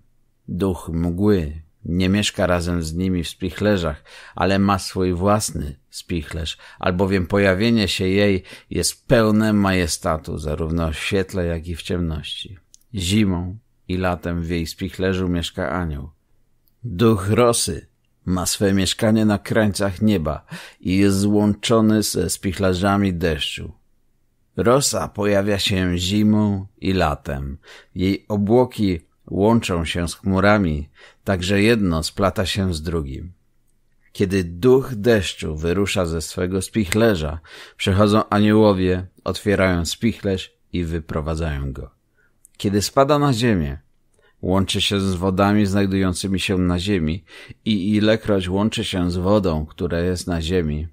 Duch mgły nie mieszka razem z nimi w spichlerzach, ale ma swój własny spichlerz, albowiem pojawienie się jej jest pełne majestatu zarówno w świetle, jak i w ciemności. Zimą i latem w jej spichlerzu mieszka anioł. Duch Rosy ma swe mieszkanie na krańcach nieba i jest złączony ze spichlerzami deszczu. Rosa pojawia się zimą i latem. Jej obłoki łączą się z chmurami, także jedno splata się z drugim. Kiedy duch deszczu wyrusza ze swego spichlerza, przychodzą aniołowie, otwierają spichlerz i wyprowadzają go. Kiedy spada na ziemię, łączy się z wodami znajdującymi się na ziemi i ilekroć łączy się z wodą, która jest na ziemi.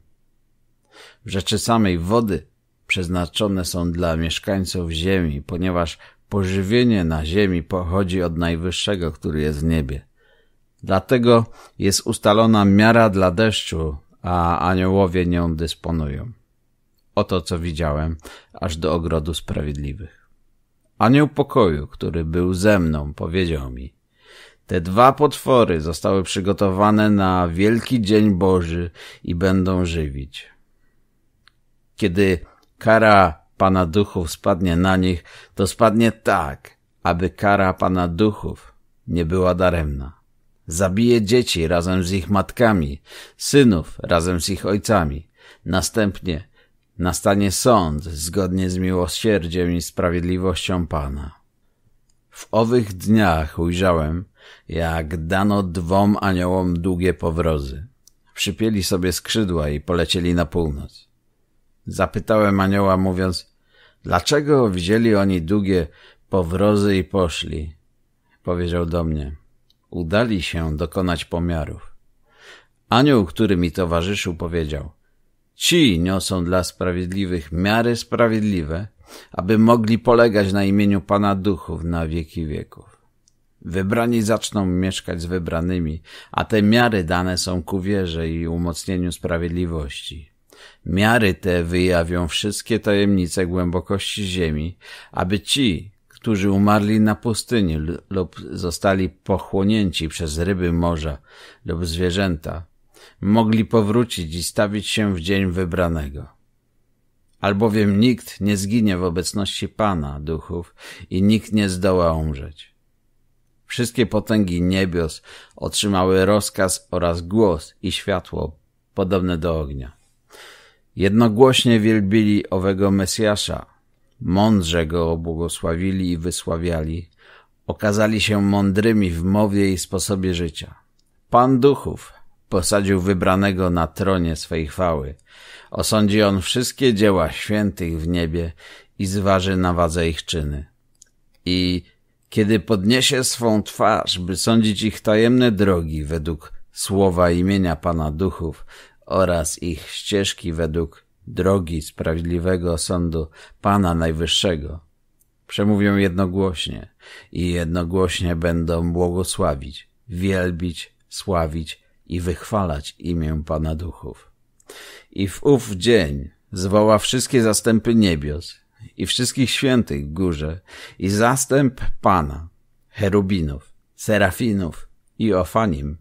W rzeczy samej wody przeznaczone są dla mieszkańców ziemi, ponieważ pożywienie na ziemi pochodzi od Najwyższego, który jest w niebie. Dlatego jest ustalona miara dla deszczu, a aniołowie nią dysponują. Oto co widziałem, aż do ogrodu sprawiedliwych. Anioł pokoju, który był ze mną, powiedział mi, te dwa potwory zostały przygotowane na wielki dzień Boży i będą żywić. Kiedy kara Pana Duchów spadnie na nich, to spadnie tak, aby kara Pana Duchów nie była daremna. Zabije dzieci razem z ich matkami, synów razem z ich ojcami. Następnie nastanie sąd zgodnie z miłosierdziem i sprawiedliwością Pana. W owych dniach ujrzałem, jak dano dwom aniołom długie powrozy. Przypieli sobie skrzydła i polecieli na północ. Zapytałem anioła mówiąc, dlaczego wzięli oni długie powrozy i poszli? Powiedział do mnie, udali się dokonać pomiarów. Anioł, który mi towarzyszył, powiedział, ci niosą dla sprawiedliwych miary sprawiedliwe, aby mogli polegać na imieniu Pana Duchów na wieki wieków. Wybrani zaczną mieszkać z wybranymi, a te miary dane są ku wierze i umocnieniu sprawiedliwości. Miary te wyjawią wszystkie tajemnice głębokości ziemi, aby ci, którzy umarli na pustyni lub zostali pochłonięci przez ryby morza lub zwierzęta, mogli powrócić i stawić się w dzień wybranego. Albowiem nikt nie zginie w obecności Pana duchów i nikt nie zdoła umrzeć. Wszystkie potęgi niebios otrzymały rozkaz oraz głos i światło podobne do ognia. Jednogłośnie wielbili owego Mesjasza. Mądrze go błogosławili i wysławiali. Okazali się mądrymi w mowie i sposobie życia. Pan duchów posadził wybranego na tronie swej chwały. Osądzi on wszystkie dzieła świętych w niebie i zważy na wadze ich czyny. I kiedy podniesie swą twarz, by sądzić ich tajemne drogi według słowa imienia Pana Duchów, oraz ich ścieżki według drogi sprawiedliwego sądu Pana Najwyższego. Przemówią jednogłośnie i jednogłośnie będą błogosławić, wielbić, sławić i wychwalać imię Pana Duchów. I w ów dzień zwoła wszystkie zastępy niebios i wszystkich świętych w górze i zastęp Pana, cherubinów, serafinów i ofanim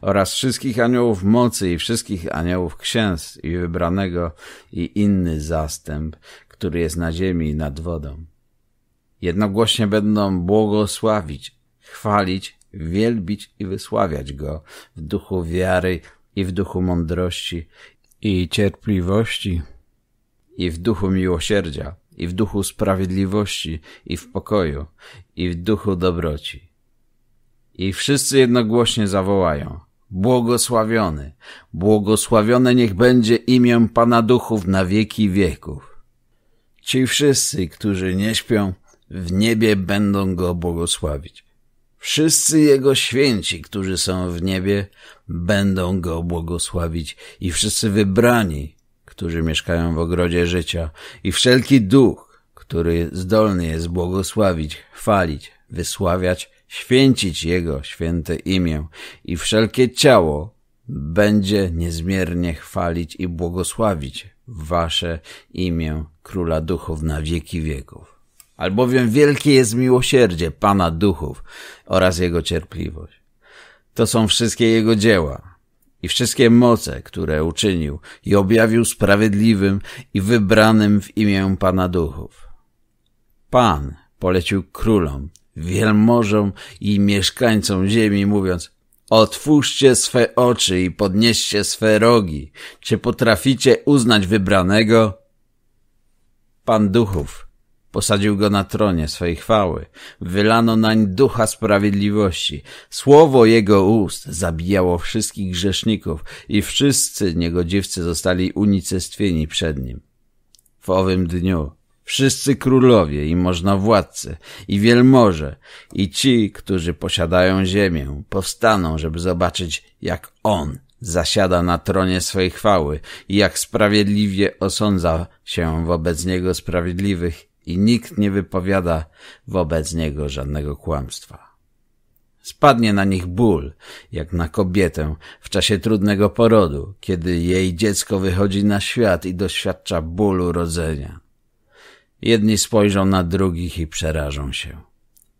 oraz wszystkich aniołów mocy i wszystkich aniołów księstw i wybranego i inny zastęp, który jest na ziemi i nad wodą. Jednogłośnie będą błogosławić, chwalić, wielbić i wysławiać Go w duchu wiary i w duchu mądrości i cierpliwości i w duchu miłosierdzia i w duchu sprawiedliwości i w pokoju i w duchu dobroci i wszyscy jednogłośnie zawołają: Błogosławiony, błogosławione niech będzie imię Pana Duchów na wieki wieków. Ci wszyscy, którzy nie śpią, w niebie będą go błogosławić. Wszyscy jego święci, którzy są w niebie, będą go błogosławić i wszyscy wybrani, którzy mieszkają w ogrodzie życia i wszelki duch, który zdolny jest błogosławić, chwalić, wysławiać święcić Jego święte imię i wszelkie ciało będzie niezmiernie chwalić i błogosławić Wasze imię Króla Duchów na wieki wieków. Albowiem wielkie jest miłosierdzie Pana Duchów oraz Jego cierpliwość. To są wszystkie Jego dzieła i wszystkie moce, które uczynił i objawił sprawiedliwym i wybranym w imię Pana Duchów. Pan polecił królom wielmożom i mieszkańcom ziemi, mówiąc Otwórzcie swe oczy i podnieście swe rogi. Czy potraficie uznać wybranego? Pan duchów posadził go na tronie swej chwały. Wylano nań ducha sprawiedliwości. Słowo jego ust zabijało wszystkich grzeszników i wszyscy niegodziwcy zostali unicestwieni przed nim. W owym dniu Wszyscy królowie i można władcy i wielmoże i ci, którzy posiadają ziemię, powstaną, żeby zobaczyć, jak on zasiada na tronie swej chwały i jak sprawiedliwie osądza się wobec niego sprawiedliwych i nikt nie wypowiada wobec niego żadnego kłamstwa. Spadnie na nich ból, jak na kobietę w czasie trudnego porodu, kiedy jej dziecko wychodzi na świat i doświadcza bólu rodzenia. Jedni spojrzą na drugich i przerażą się.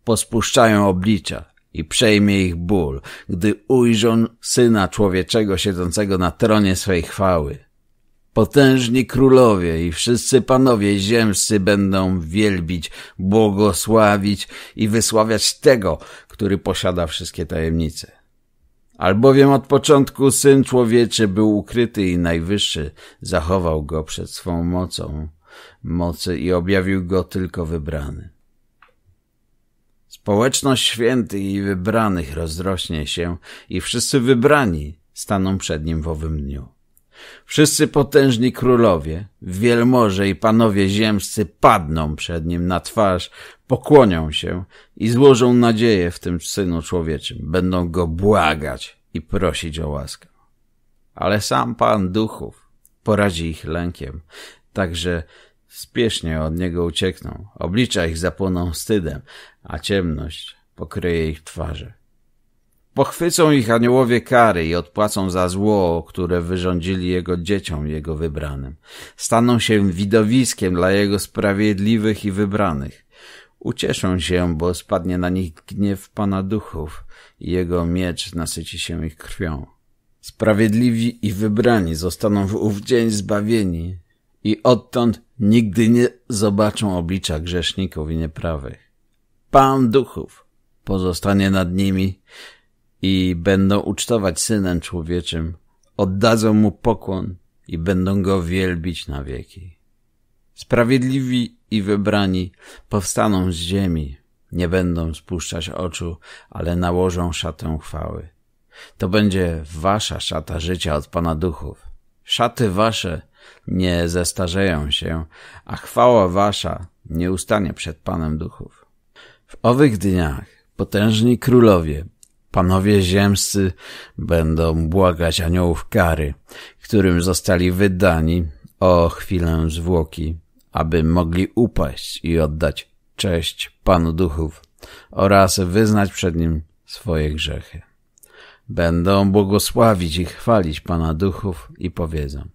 Pospuszczają oblicza i przejmie ich ból, gdy ujrzą Syna Człowieczego siedzącego na tronie swej chwały. Potężni królowie i wszyscy panowie ziemscy będą wielbić, błogosławić i wysławiać Tego, który posiada wszystkie tajemnice. Albowiem od początku Syn Człowieczy był ukryty i Najwyższy zachował Go przed swą mocą mocy i objawił go tylko wybrany. Społeczność świętych i wybranych rozrośnie się i wszyscy wybrani staną przed nim w owym dniu. Wszyscy potężni królowie, wielmoże i panowie ziemscy padną przed nim na twarz, pokłonią się i złożą nadzieję w tym Synu Człowieczym. Będą go błagać i prosić o łaskę. Ale sam Pan Duchów poradzi ich lękiem, także Spiesznie od niego uciekną, oblicza ich zapłoną wstydem, a ciemność pokryje ich twarze. Pochwycą ich aniołowie kary i odpłacą za zło, które wyrządzili jego dzieciom, jego wybranym. Staną się widowiskiem dla jego sprawiedliwych i wybranych. Ucieszą się, bo spadnie na nich gniew Pana Duchów i jego miecz nasyci się ich krwią. Sprawiedliwi i wybrani zostaną w ów dzień zbawieni, i odtąd nigdy nie zobaczą oblicza grzeszników i nieprawych. Pan duchów pozostanie nad nimi i będą ucztować Synem Człowieczym, oddadzą Mu pokłon i będą Go wielbić na wieki. Sprawiedliwi i wybrani powstaną z ziemi, nie będą spuszczać oczu, ale nałożą szatę chwały. To będzie wasza szata życia od Pana Duchów. Szaty wasze – nie zestarzeją się, a chwała wasza nie ustanie przed Panem duchów. W owych dniach potężni królowie, panowie ziemscy będą błagać aniołów kary, którym zostali wydani o chwilę zwłoki, aby mogli upaść i oddać cześć Panu duchów oraz wyznać przed nim swoje grzechy. Będą błogosławić i chwalić Pana duchów i powiedzą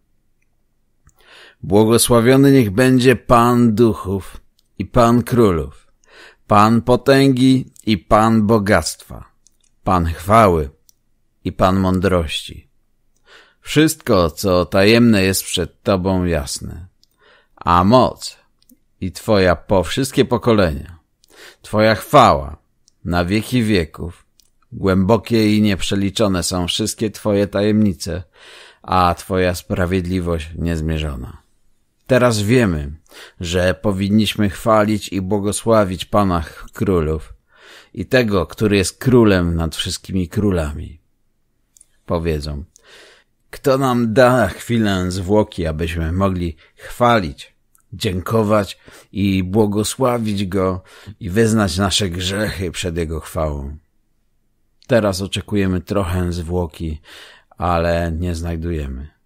Błogosławiony niech będzie Pan duchów i Pan królów, Pan potęgi i Pan bogactwa, Pan chwały i Pan mądrości. Wszystko, co tajemne jest przed Tobą jasne, a moc i Twoja po wszystkie pokolenia, Twoja chwała na wieki wieków, głębokie i nieprzeliczone są wszystkie Twoje tajemnice, a Twoja sprawiedliwość niezmierzona. Teraz wiemy, że powinniśmy chwalić i błogosławić Pana Królów i tego, który jest Królem nad wszystkimi królami. Powiedzą, kto nam da chwilę zwłoki, abyśmy mogli chwalić, dziękować i błogosławić Go i wyznać nasze grzechy przed Jego chwałą. Teraz oczekujemy trochę zwłoki, ale nie znajdujemy.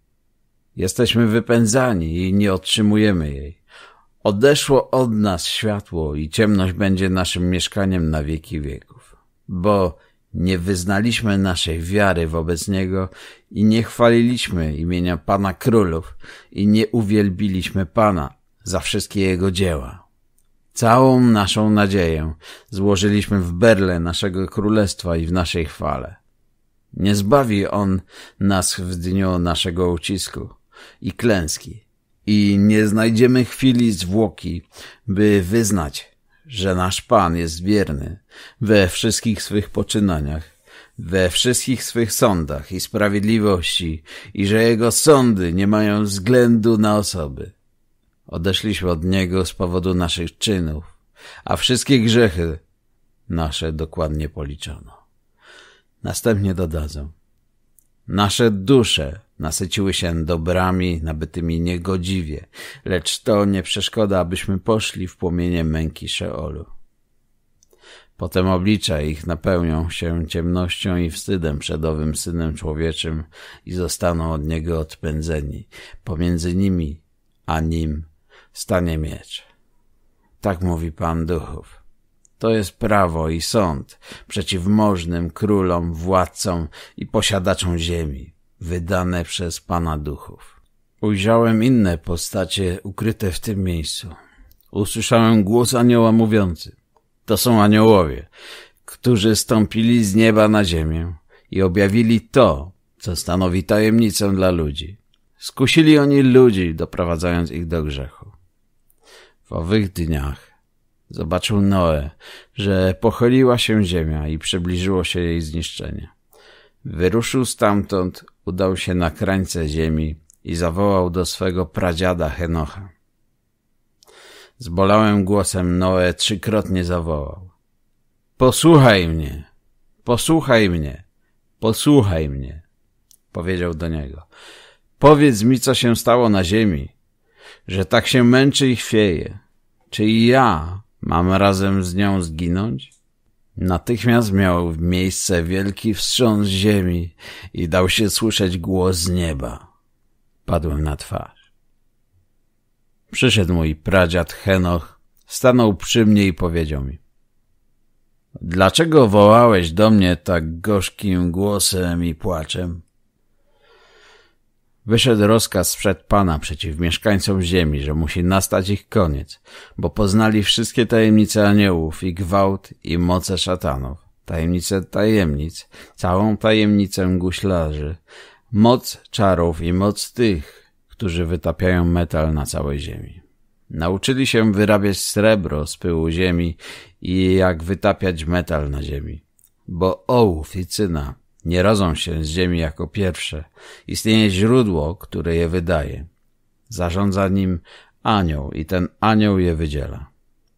Jesteśmy wypędzani i nie otrzymujemy jej. Odeszło od nas światło i ciemność będzie naszym mieszkaniem na wieki wieków, bo nie wyznaliśmy naszej wiary wobec Niego i nie chwaliliśmy imienia Pana Królów i nie uwielbiliśmy Pana za wszystkie Jego dzieła. Całą naszą nadzieję złożyliśmy w berle naszego królestwa i w naszej chwale. Nie zbawi On nas w dniu naszego ucisku, i klęski i nie znajdziemy chwili zwłoki, by wyznać, że nasz Pan jest wierny we wszystkich swych poczynaniach, we wszystkich swych sądach i sprawiedliwości i że Jego sądy nie mają względu na osoby. Odeszliśmy od Niego z powodu naszych czynów, a wszystkie grzechy nasze dokładnie policzono. Następnie dodadzą. Nasze dusze Nasyciły się dobrami nabytymi niegodziwie, lecz to nie przeszkoda, abyśmy poszli w płomienie męki Szeolu. Potem oblicza ich napełnią się ciemnością i wstydem przed owym Synem Człowieczym i zostaną od Niego odpędzeni. Pomiędzy nimi a Nim stanie miecz. Tak mówi Pan Duchów. To jest prawo i sąd przeciw możnym królom, władcom i posiadaczom ziemi wydane przez Pana Duchów. Ujrzałem inne postacie ukryte w tym miejscu. Usłyszałem głos anioła mówiący. To są aniołowie, którzy stąpili z nieba na ziemię i objawili to, co stanowi tajemnicę dla ludzi. Skusili oni ludzi, doprowadzając ich do grzechu. W owych dniach zobaczył Noe, że pochyliła się ziemia i przybliżyło się jej zniszczenie. Wyruszył stamtąd, udał się na krańce ziemi i zawołał do swego pradziada Henocha. Z bolałym głosem Noe trzykrotnie zawołał. Posłuchaj mnie, posłuchaj mnie, posłuchaj mnie, powiedział do niego. Powiedz mi, co się stało na ziemi, że tak się męczy i chwieje. Czy ja mam razem z nią zginąć? Natychmiast miał miejsce wielki wstrząs ziemi i dał się słyszeć głos z nieba. Padłem na twarz. Przyszedł mój pradziad Henoch, stanął przy mnie i powiedział mi. Dlaczego wołałeś do mnie tak gorzkim głosem i płaczem? Wyszedł rozkaz sprzed Pana przeciw mieszkańcom ziemi, że musi nastać ich koniec, bo poznali wszystkie tajemnice aniołów i gwałt i moce szatanów, tajemnice tajemnic, całą tajemnicę guślarzy, moc czarów i moc tych, którzy wytapiają metal na całej ziemi. Nauczyli się wyrabiać srebro z pyłu ziemi i jak wytapiać metal na ziemi, bo ołów i cyna nie rodzą się z ziemi jako pierwsze. Istnieje źródło, które je wydaje. Zarządza nim anioł i ten anioł je wydziela.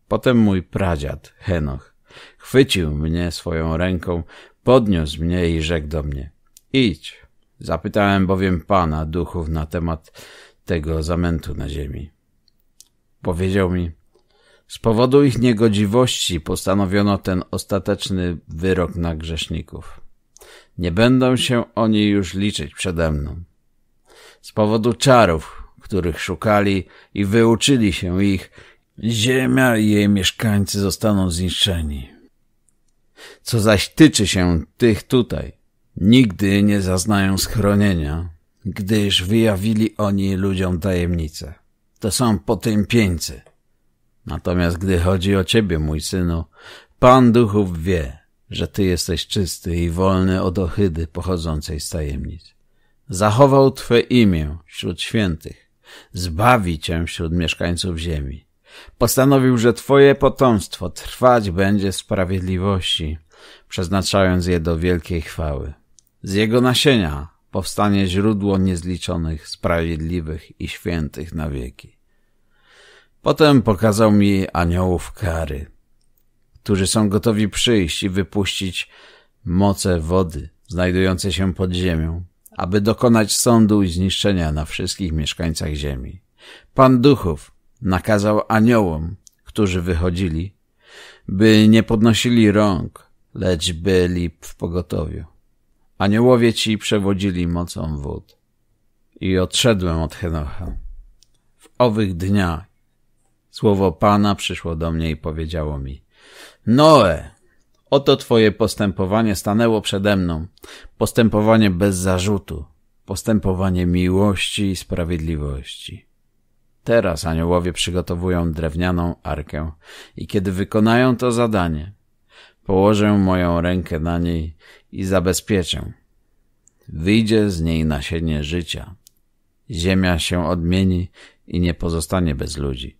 Potem mój pradziad, Henoch, chwycił mnie swoją ręką, podniósł mnie i rzekł do mnie. Idź. Zapytałem bowiem Pana duchów na temat tego zamętu na ziemi. Powiedział mi, z powodu ich niegodziwości postanowiono ten ostateczny wyrok na grzeszników. Nie będą się oni już liczyć przede mną. Z powodu czarów, których szukali i wyuczyli się ich, ziemia i jej mieszkańcy zostaną zniszczeni. Co zaś tyczy się tych tutaj, nigdy nie zaznają schronienia, gdyż wyjawili oni ludziom tajemnicę. To są potępieńcy. Natomiast gdy chodzi o ciebie, mój synu, Pan Duchów wie, że Ty jesteś czysty i wolny od ohydy pochodzącej z tajemnic. Zachował Twe imię wśród świętych, zbawi Cię wśród mieszkańców ziemi. Postanowił, że Twoje potomstwo trwać będzie w sprawiedliwości, przeznaczając je do wielkiej chwały. Z jego nasienia powstanie źródło niezliczonych, sprawiedliwych i świętych na wieki. Potem pokazał mi aniołów kary – którzy są gotowi przyjść i wypuścić moce wody znajdujące się pod ziemią, aby dokonać sądu i zniszczenia na wszystkich mieszkańcach ziemi. Pan duchów nakazał aniołom, którzy wychodzili, by nie podnosili rąk, lecz byli w pogotowiu. Aniołowie ci przewodzili mocą wód. I odszedłem od Henocha. W owych dniach słowo Pana przyszło do mnie i powiedziało mi – Noe, oto twoje postępowanie stanęło przede mną, postępowanie bez zarzutu, postępowanie miłości i sprawiedliwości. Teraz aniołowie przygotowują drewnianą arkę i kiedy wykonają to zadanie, położę moją rękę na niej i zabezpieczę. Wyjdzie z niej nasienie życia. Ziemia się odmieni i nie pozostanie bez ludzi.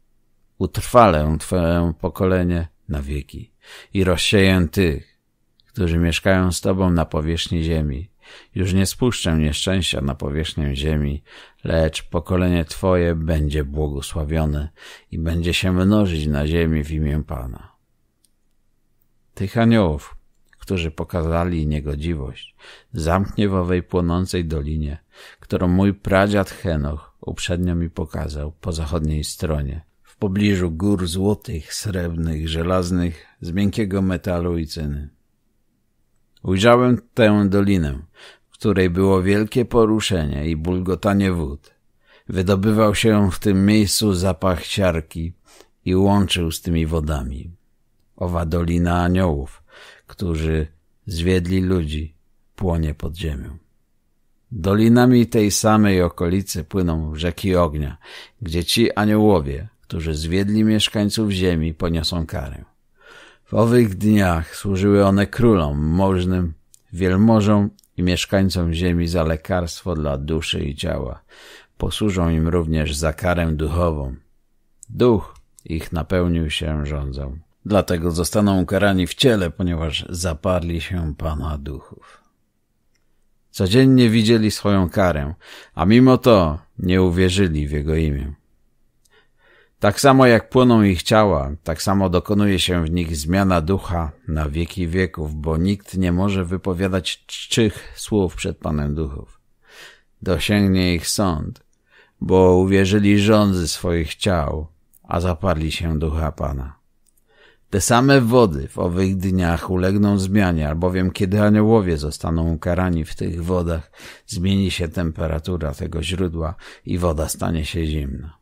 Utrwalę Twoje pokolenie na wieki i rozsieję tych, którzy mieszkają z Tobą na powierzchni ziemi. Już nie spuszczę nieszczęścia na powierzchnię ziemi, lecz pokolenie Twoje będzie błogosławione i będzie się mnożyć na ziemi w imię Pana. Tych aniołów, którzy pokazali niegodziwość, zamknie w owej płonącej dolinie, którą mój pradziad Henoch uprzednio mi pokazał po zachodniej stronie, w pobliżu gór złotych, srebrnych, żelaznych, z miękkiego metalu i cyny. Ujrzałem tę dolinę, w której było wielkie poruszenie i bulgotanie wód. Wydobywał się w tym miejscu zapach siarki i łączył z tymi wodami. Owa dolina aniołów, którzy zwiedli ludzi, płonie pod ziemią. Dolinami tej samej okolicy płyną rzeki ognia, gdzie ci aniołowie, którzy zwiedli mieszkańców ziemi, poniosą karę. W owych dniach służyły one królom możnym, wielmożom i mieszkańcom ziemi za lekarstwo dla duszy i ciała. Posłużą im również za karę duchową. Duch ich napełnił się rządzą. Dlatego zostaną ukarani w ciele, ponieważ zaparli się Pana duchów. Codziennie widzieli swoją karę, a mimo to nie uwierzyli w Jego imię. Tak samo jak płoną ich ciała, tak samo dokonuje się w nich zmiana ducha na wieki wieków, bo nikt nie może wypowiadać czczych słów przed Panem Duchów. Dosięgnie ich sąd, bo uwierzyli rządzy swoich ciał, a zaparli się ducha Pana. Te same wody w owych dniach ulegną zmianie, albowiem kiedy aniołowie zostaną ukarani w tych wodach, zmieni się temperatura tego źródła i woda stanie się zimna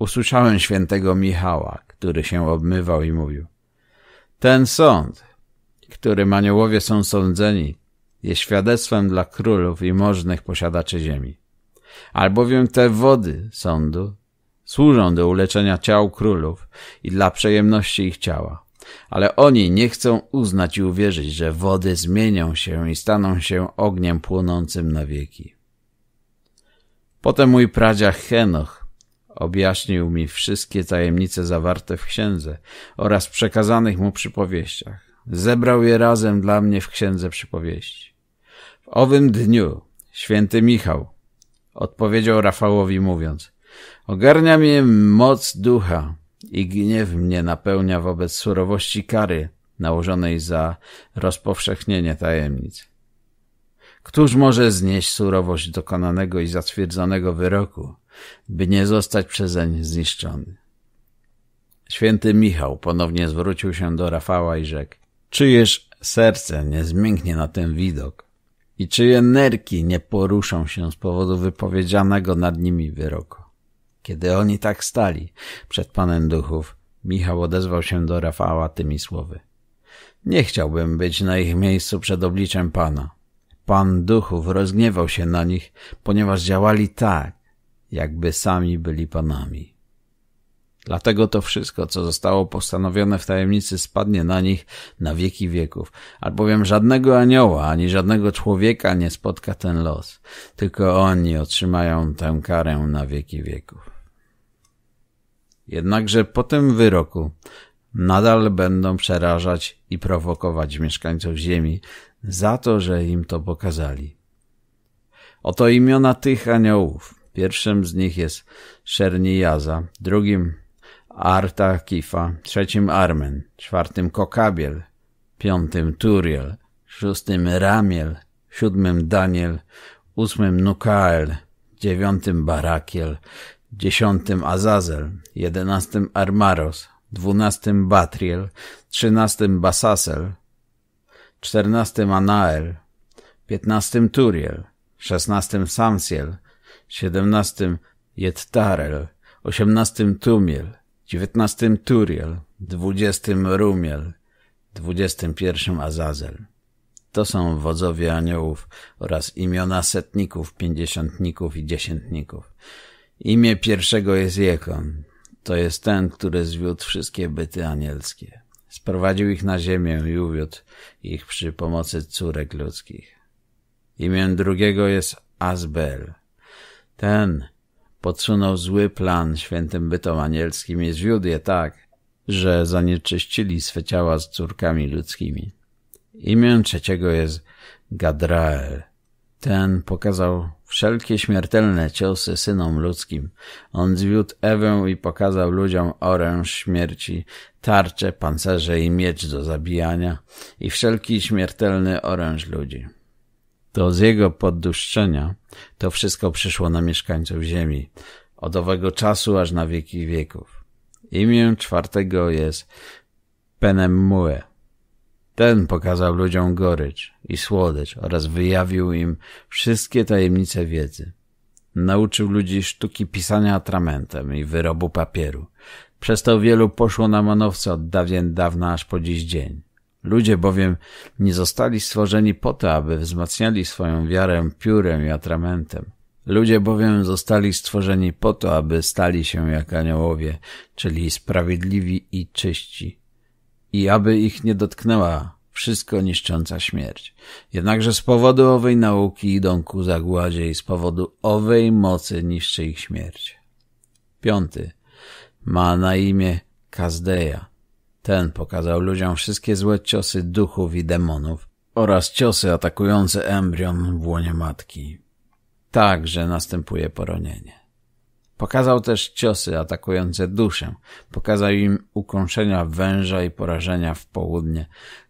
usłyszałem świętego Michała, który się obmywał i mówił Ten sąd, którym aniołowie są sądzeni, jest świadectwem dla królów i możnych posiadaczy ziemi. Albowiem te wody sądu służą do uleczenia ciał królów i dla przejemności ich ciała. Ale oni nie chcą uznać i uwierzyć, że wody zmienią się i staną się ogniem płonącym na wieki. Potem mój pradziach Henoch Objaśnił mi wszystkie tajemnice zawarte w księdze oraz przekazanych mu przypowieściach. Zebrał je razem dla mnie w księdze przypowieści. W owym dniu święty Michał odpowiedział Rafałowi mówiąc Ogarnia mnie moc ducha i gniew mnie napełnia wobec surowości kary nałożonej za rozpowszechnienie tajemnic. Któż może znieść surowość dokonanego i zatwierdzonego wyroku? by nie zostać przezeń zniszczony. Święty Michał ponownie zwrócił się do Rafała i rzekł Czyjeż serce nie zmięknie na ten widok i czyje nerki nie poruszą się z powodu wypowiedzianego nad nimi wyroku. Kiedy oni tak stali przed Panem Duchów, Michał odezwał się do Rafała tymi słowy. Nie chciałbym być na ich miejscu przed obliczem Pana. Pan Duchów rozgniewał się na nich, ponieważ działali tak, jakby sami byli panami. Dlatego to wszystko, co zostało postanowione w tajemnicy, spadnie na nich na wieki wieków, albowiem żadnego anioła ani żadnego człowieka nie spotka ten los, tylko oni otrzymają tę karę na wieki wieków. Jednakże po tym wyroku nadal będą przerażać i prowokować mieszkańców ziemi za to, że im to pokazali. Oto imiona tych aniołów – Pierwszym z nich jest Szernijaza, drugim Arta Kifa, trzecim Armen, czwartym Kokabiel, piątym Turiel, szóstym Ramiel, siódmym Daniel, ósmym Nukael, dziewiątym Barakiel, dziesiątym Azazel, jedenastym Armaros, dwunastym Batriel, trzynastym Basasel, czternastym Anael, piętnastym Turiel, szesnastym Samsiel, siedemnastym Jettarel, osiemnastym Tumiel, dziewiętnastym Turiel, dwudziestym Rumiel, dwudziestym pierwszym Azazel. To są wodzowie aniołów oraz imiona setników, pięćdziesiątników i dziesiętników. Imię pierwszego jest Jekon. To jest ten, który zwiódł wszystkie byty anielskie. Sprowadził ich na ziemię i uwiódł ich przy pomocy córek ludzkich. Imię drugiego jest Azbel. Ten podsunął zły plan świętym bytom anielskim i zwiódł je tak, że zanieczyścili swe ciała z córkami ludzkimi. Imię trzeciego jest Gadrael. Ten pokazał wszelkie śmiertelne ciosy synom ludzkim. On zwiódł Ewę i pokazał ludziom oręż śmierci, tarcze, pancerze i miecz do zabijania i wszelki śmiertelny oręż ludzi to z jego podduszczenia to wszystko przyszło na mieszkańców ziemi, od owego czasu aż na wieki wieków. Imię czwartego jest Penemue. Ten pokazał ludziom gorycz i słodycz oraz wyjawił im wszystkie tajemnice wiedzy. Nauczył ludzi sztuki pisania atramentem i wyrobu papieru. Przez to wielu poszło na manowce od dawien dawna aż po dziś dzień. Ludzie bowiem nie zostali stworzeni po to, aby wzmacniali swoją wiarę piórem i atramentem. Ludzie bowiem zostali stworzeni po to, aby stali się jak aniołowie, czyli sprawiedliwi i czyści, i aby ich nie dotknęła wszystko niszcząca śmierć. Jednakże z powodu owej nauki idą ku zagładzie i z powodu owej mocy niszczy ich śmierć. Piąty ma na imię Kazdeja ten pokazał ludziom wszystkie złe ciosy duchów i demonów oraz ciosy atakujące embrion w łonie matki. Tak, że następuje poronienie. Pokazał też ciosy atakujące duszę. Pokazał im ukąszenia węża i porażenia w południe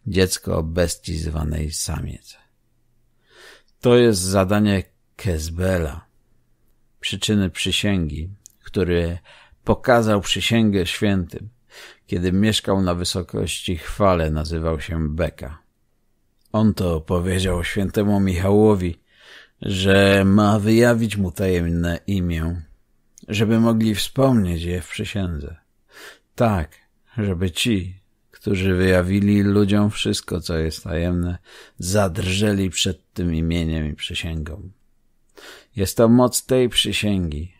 dziecko bestii zwanej samiec. To jest zadanie Kezbela, przyczyny przysięgi, który pokazał przysięgę świętym. Kiedy mieszkał na wysokości chwale, nazywał się Beka. On to powiedział świętemu Michałowi, że ma wyjawić mu tajemne imię, żeby mogli wspomnieć je w przysiędze. Tak, żeby ci, którzy wyjawili ludziom wszystko, co jest tajemne, zadrżeli przed tym imieniem i przysięgą. Jest to moc tej przysięgi,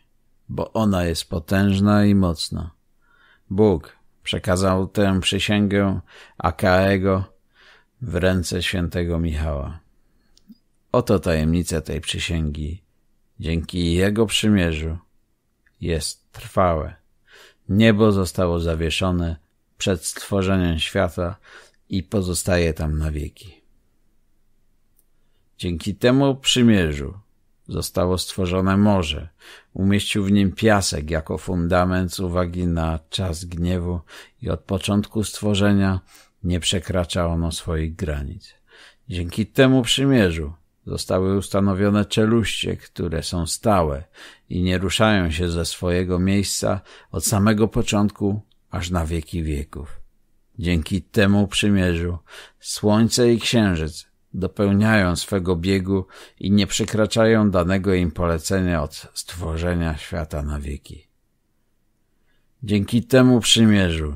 bo ona jest potężna i mocna. Bóg Przekazał tę przysięgę Akaego w ręce świętego Michała. Oto tajemnica tej przysięgi. Dzięki jego przymierzu jest trwałe. Niebo zostało zawieszone przed stworzeniem świata i pozostaje tam na wieki. Dzięki temu przymierzu Zostało stworzone morze. Umieścił w nim piasek jako fundament z uwagi na czas gniewu i od początku stworzenia nie przekracza ono swoich granic. Dzięki temu przymierzu zostały ustanowione czeluście, które są stałe i nie ruszają się ze swojego miejsca od samego początku aż na wieki wieków. Dzięki temu przymierzu słońce i księżyc dopełniają swego biegu i nie przekraczają danego im polecenia od stworzenia świata na wieki. Dzięki temu przymierzu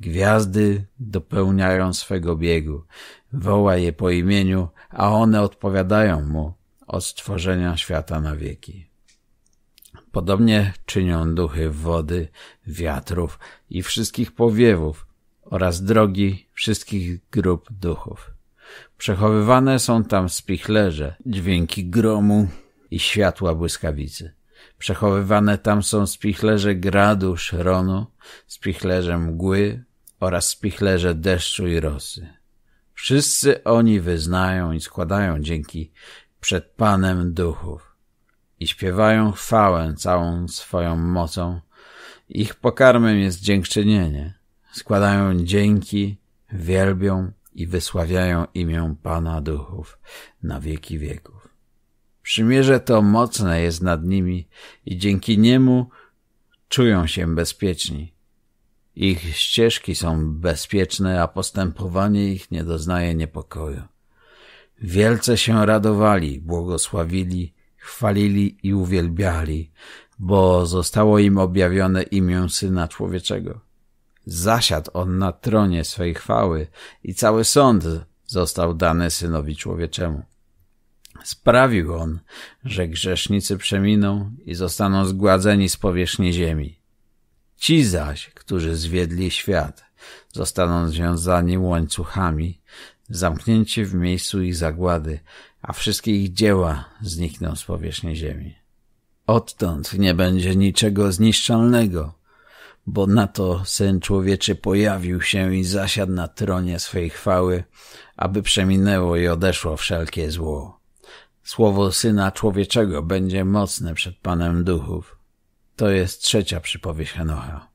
gwiazdy dopełniają swego biegu, woła je po imieniu, a one odpowiadają mu od stworzenia świata na wieki. Podobnie czynią duchy wody, wiatrów i wszystkich powiewów oraz drogi wszystkich grup duchów. Przechowywane są tam spichlerze, dźwięki gromu i światła błyskawicy. Przechowywane tam są spichlerze gradu, szronu, spichlerze mgły oraz spichlerze deszczu i rosy. Wszyscy oni wyznają i składają dzięki przed Panem duchów i śpiewają chwałę całą swoją mocą. Ich pokarmem jest dziękczynienie. Składają dzięki, wielbią, i wysławiają imię Pana Duchów na wieki wieków. Przymierze to mocne jest nad nimi i dzięki niemu czują się bezpieczni. Ich ścieżki są bezpieczne, a postępowanie ich nie doznaje niepokoju. Wielce się radowali, błogosławili, chwalili i uwielbiali, bo zostało im objawione imię Syna Człowieczego. Zasiadł on na tronie swej chwały i cały sąd został dany synowi człowieczemu. Sprawił on, że grzesznicy przeminą i zostaną zgładzeni z powierzchni ziemi. Ci zaś, którzy zwiedli świat, zostaną związani łańcuchami, zamknięci w miejscu ich zagłady, a wszystkie ich dzieła znikną z powierzchni ziemi. Odtąd nie będzie niczego zniszczalnego, bo na to Syn Człowieczy pojawił się i zasiadł na tronie swej chwały, aby przeminęło i odeszło wszelkie zło. Słowo Syna Człowieczego będzie mocne przed Panem Duchów. To jest trzecia przypowieść Henocha.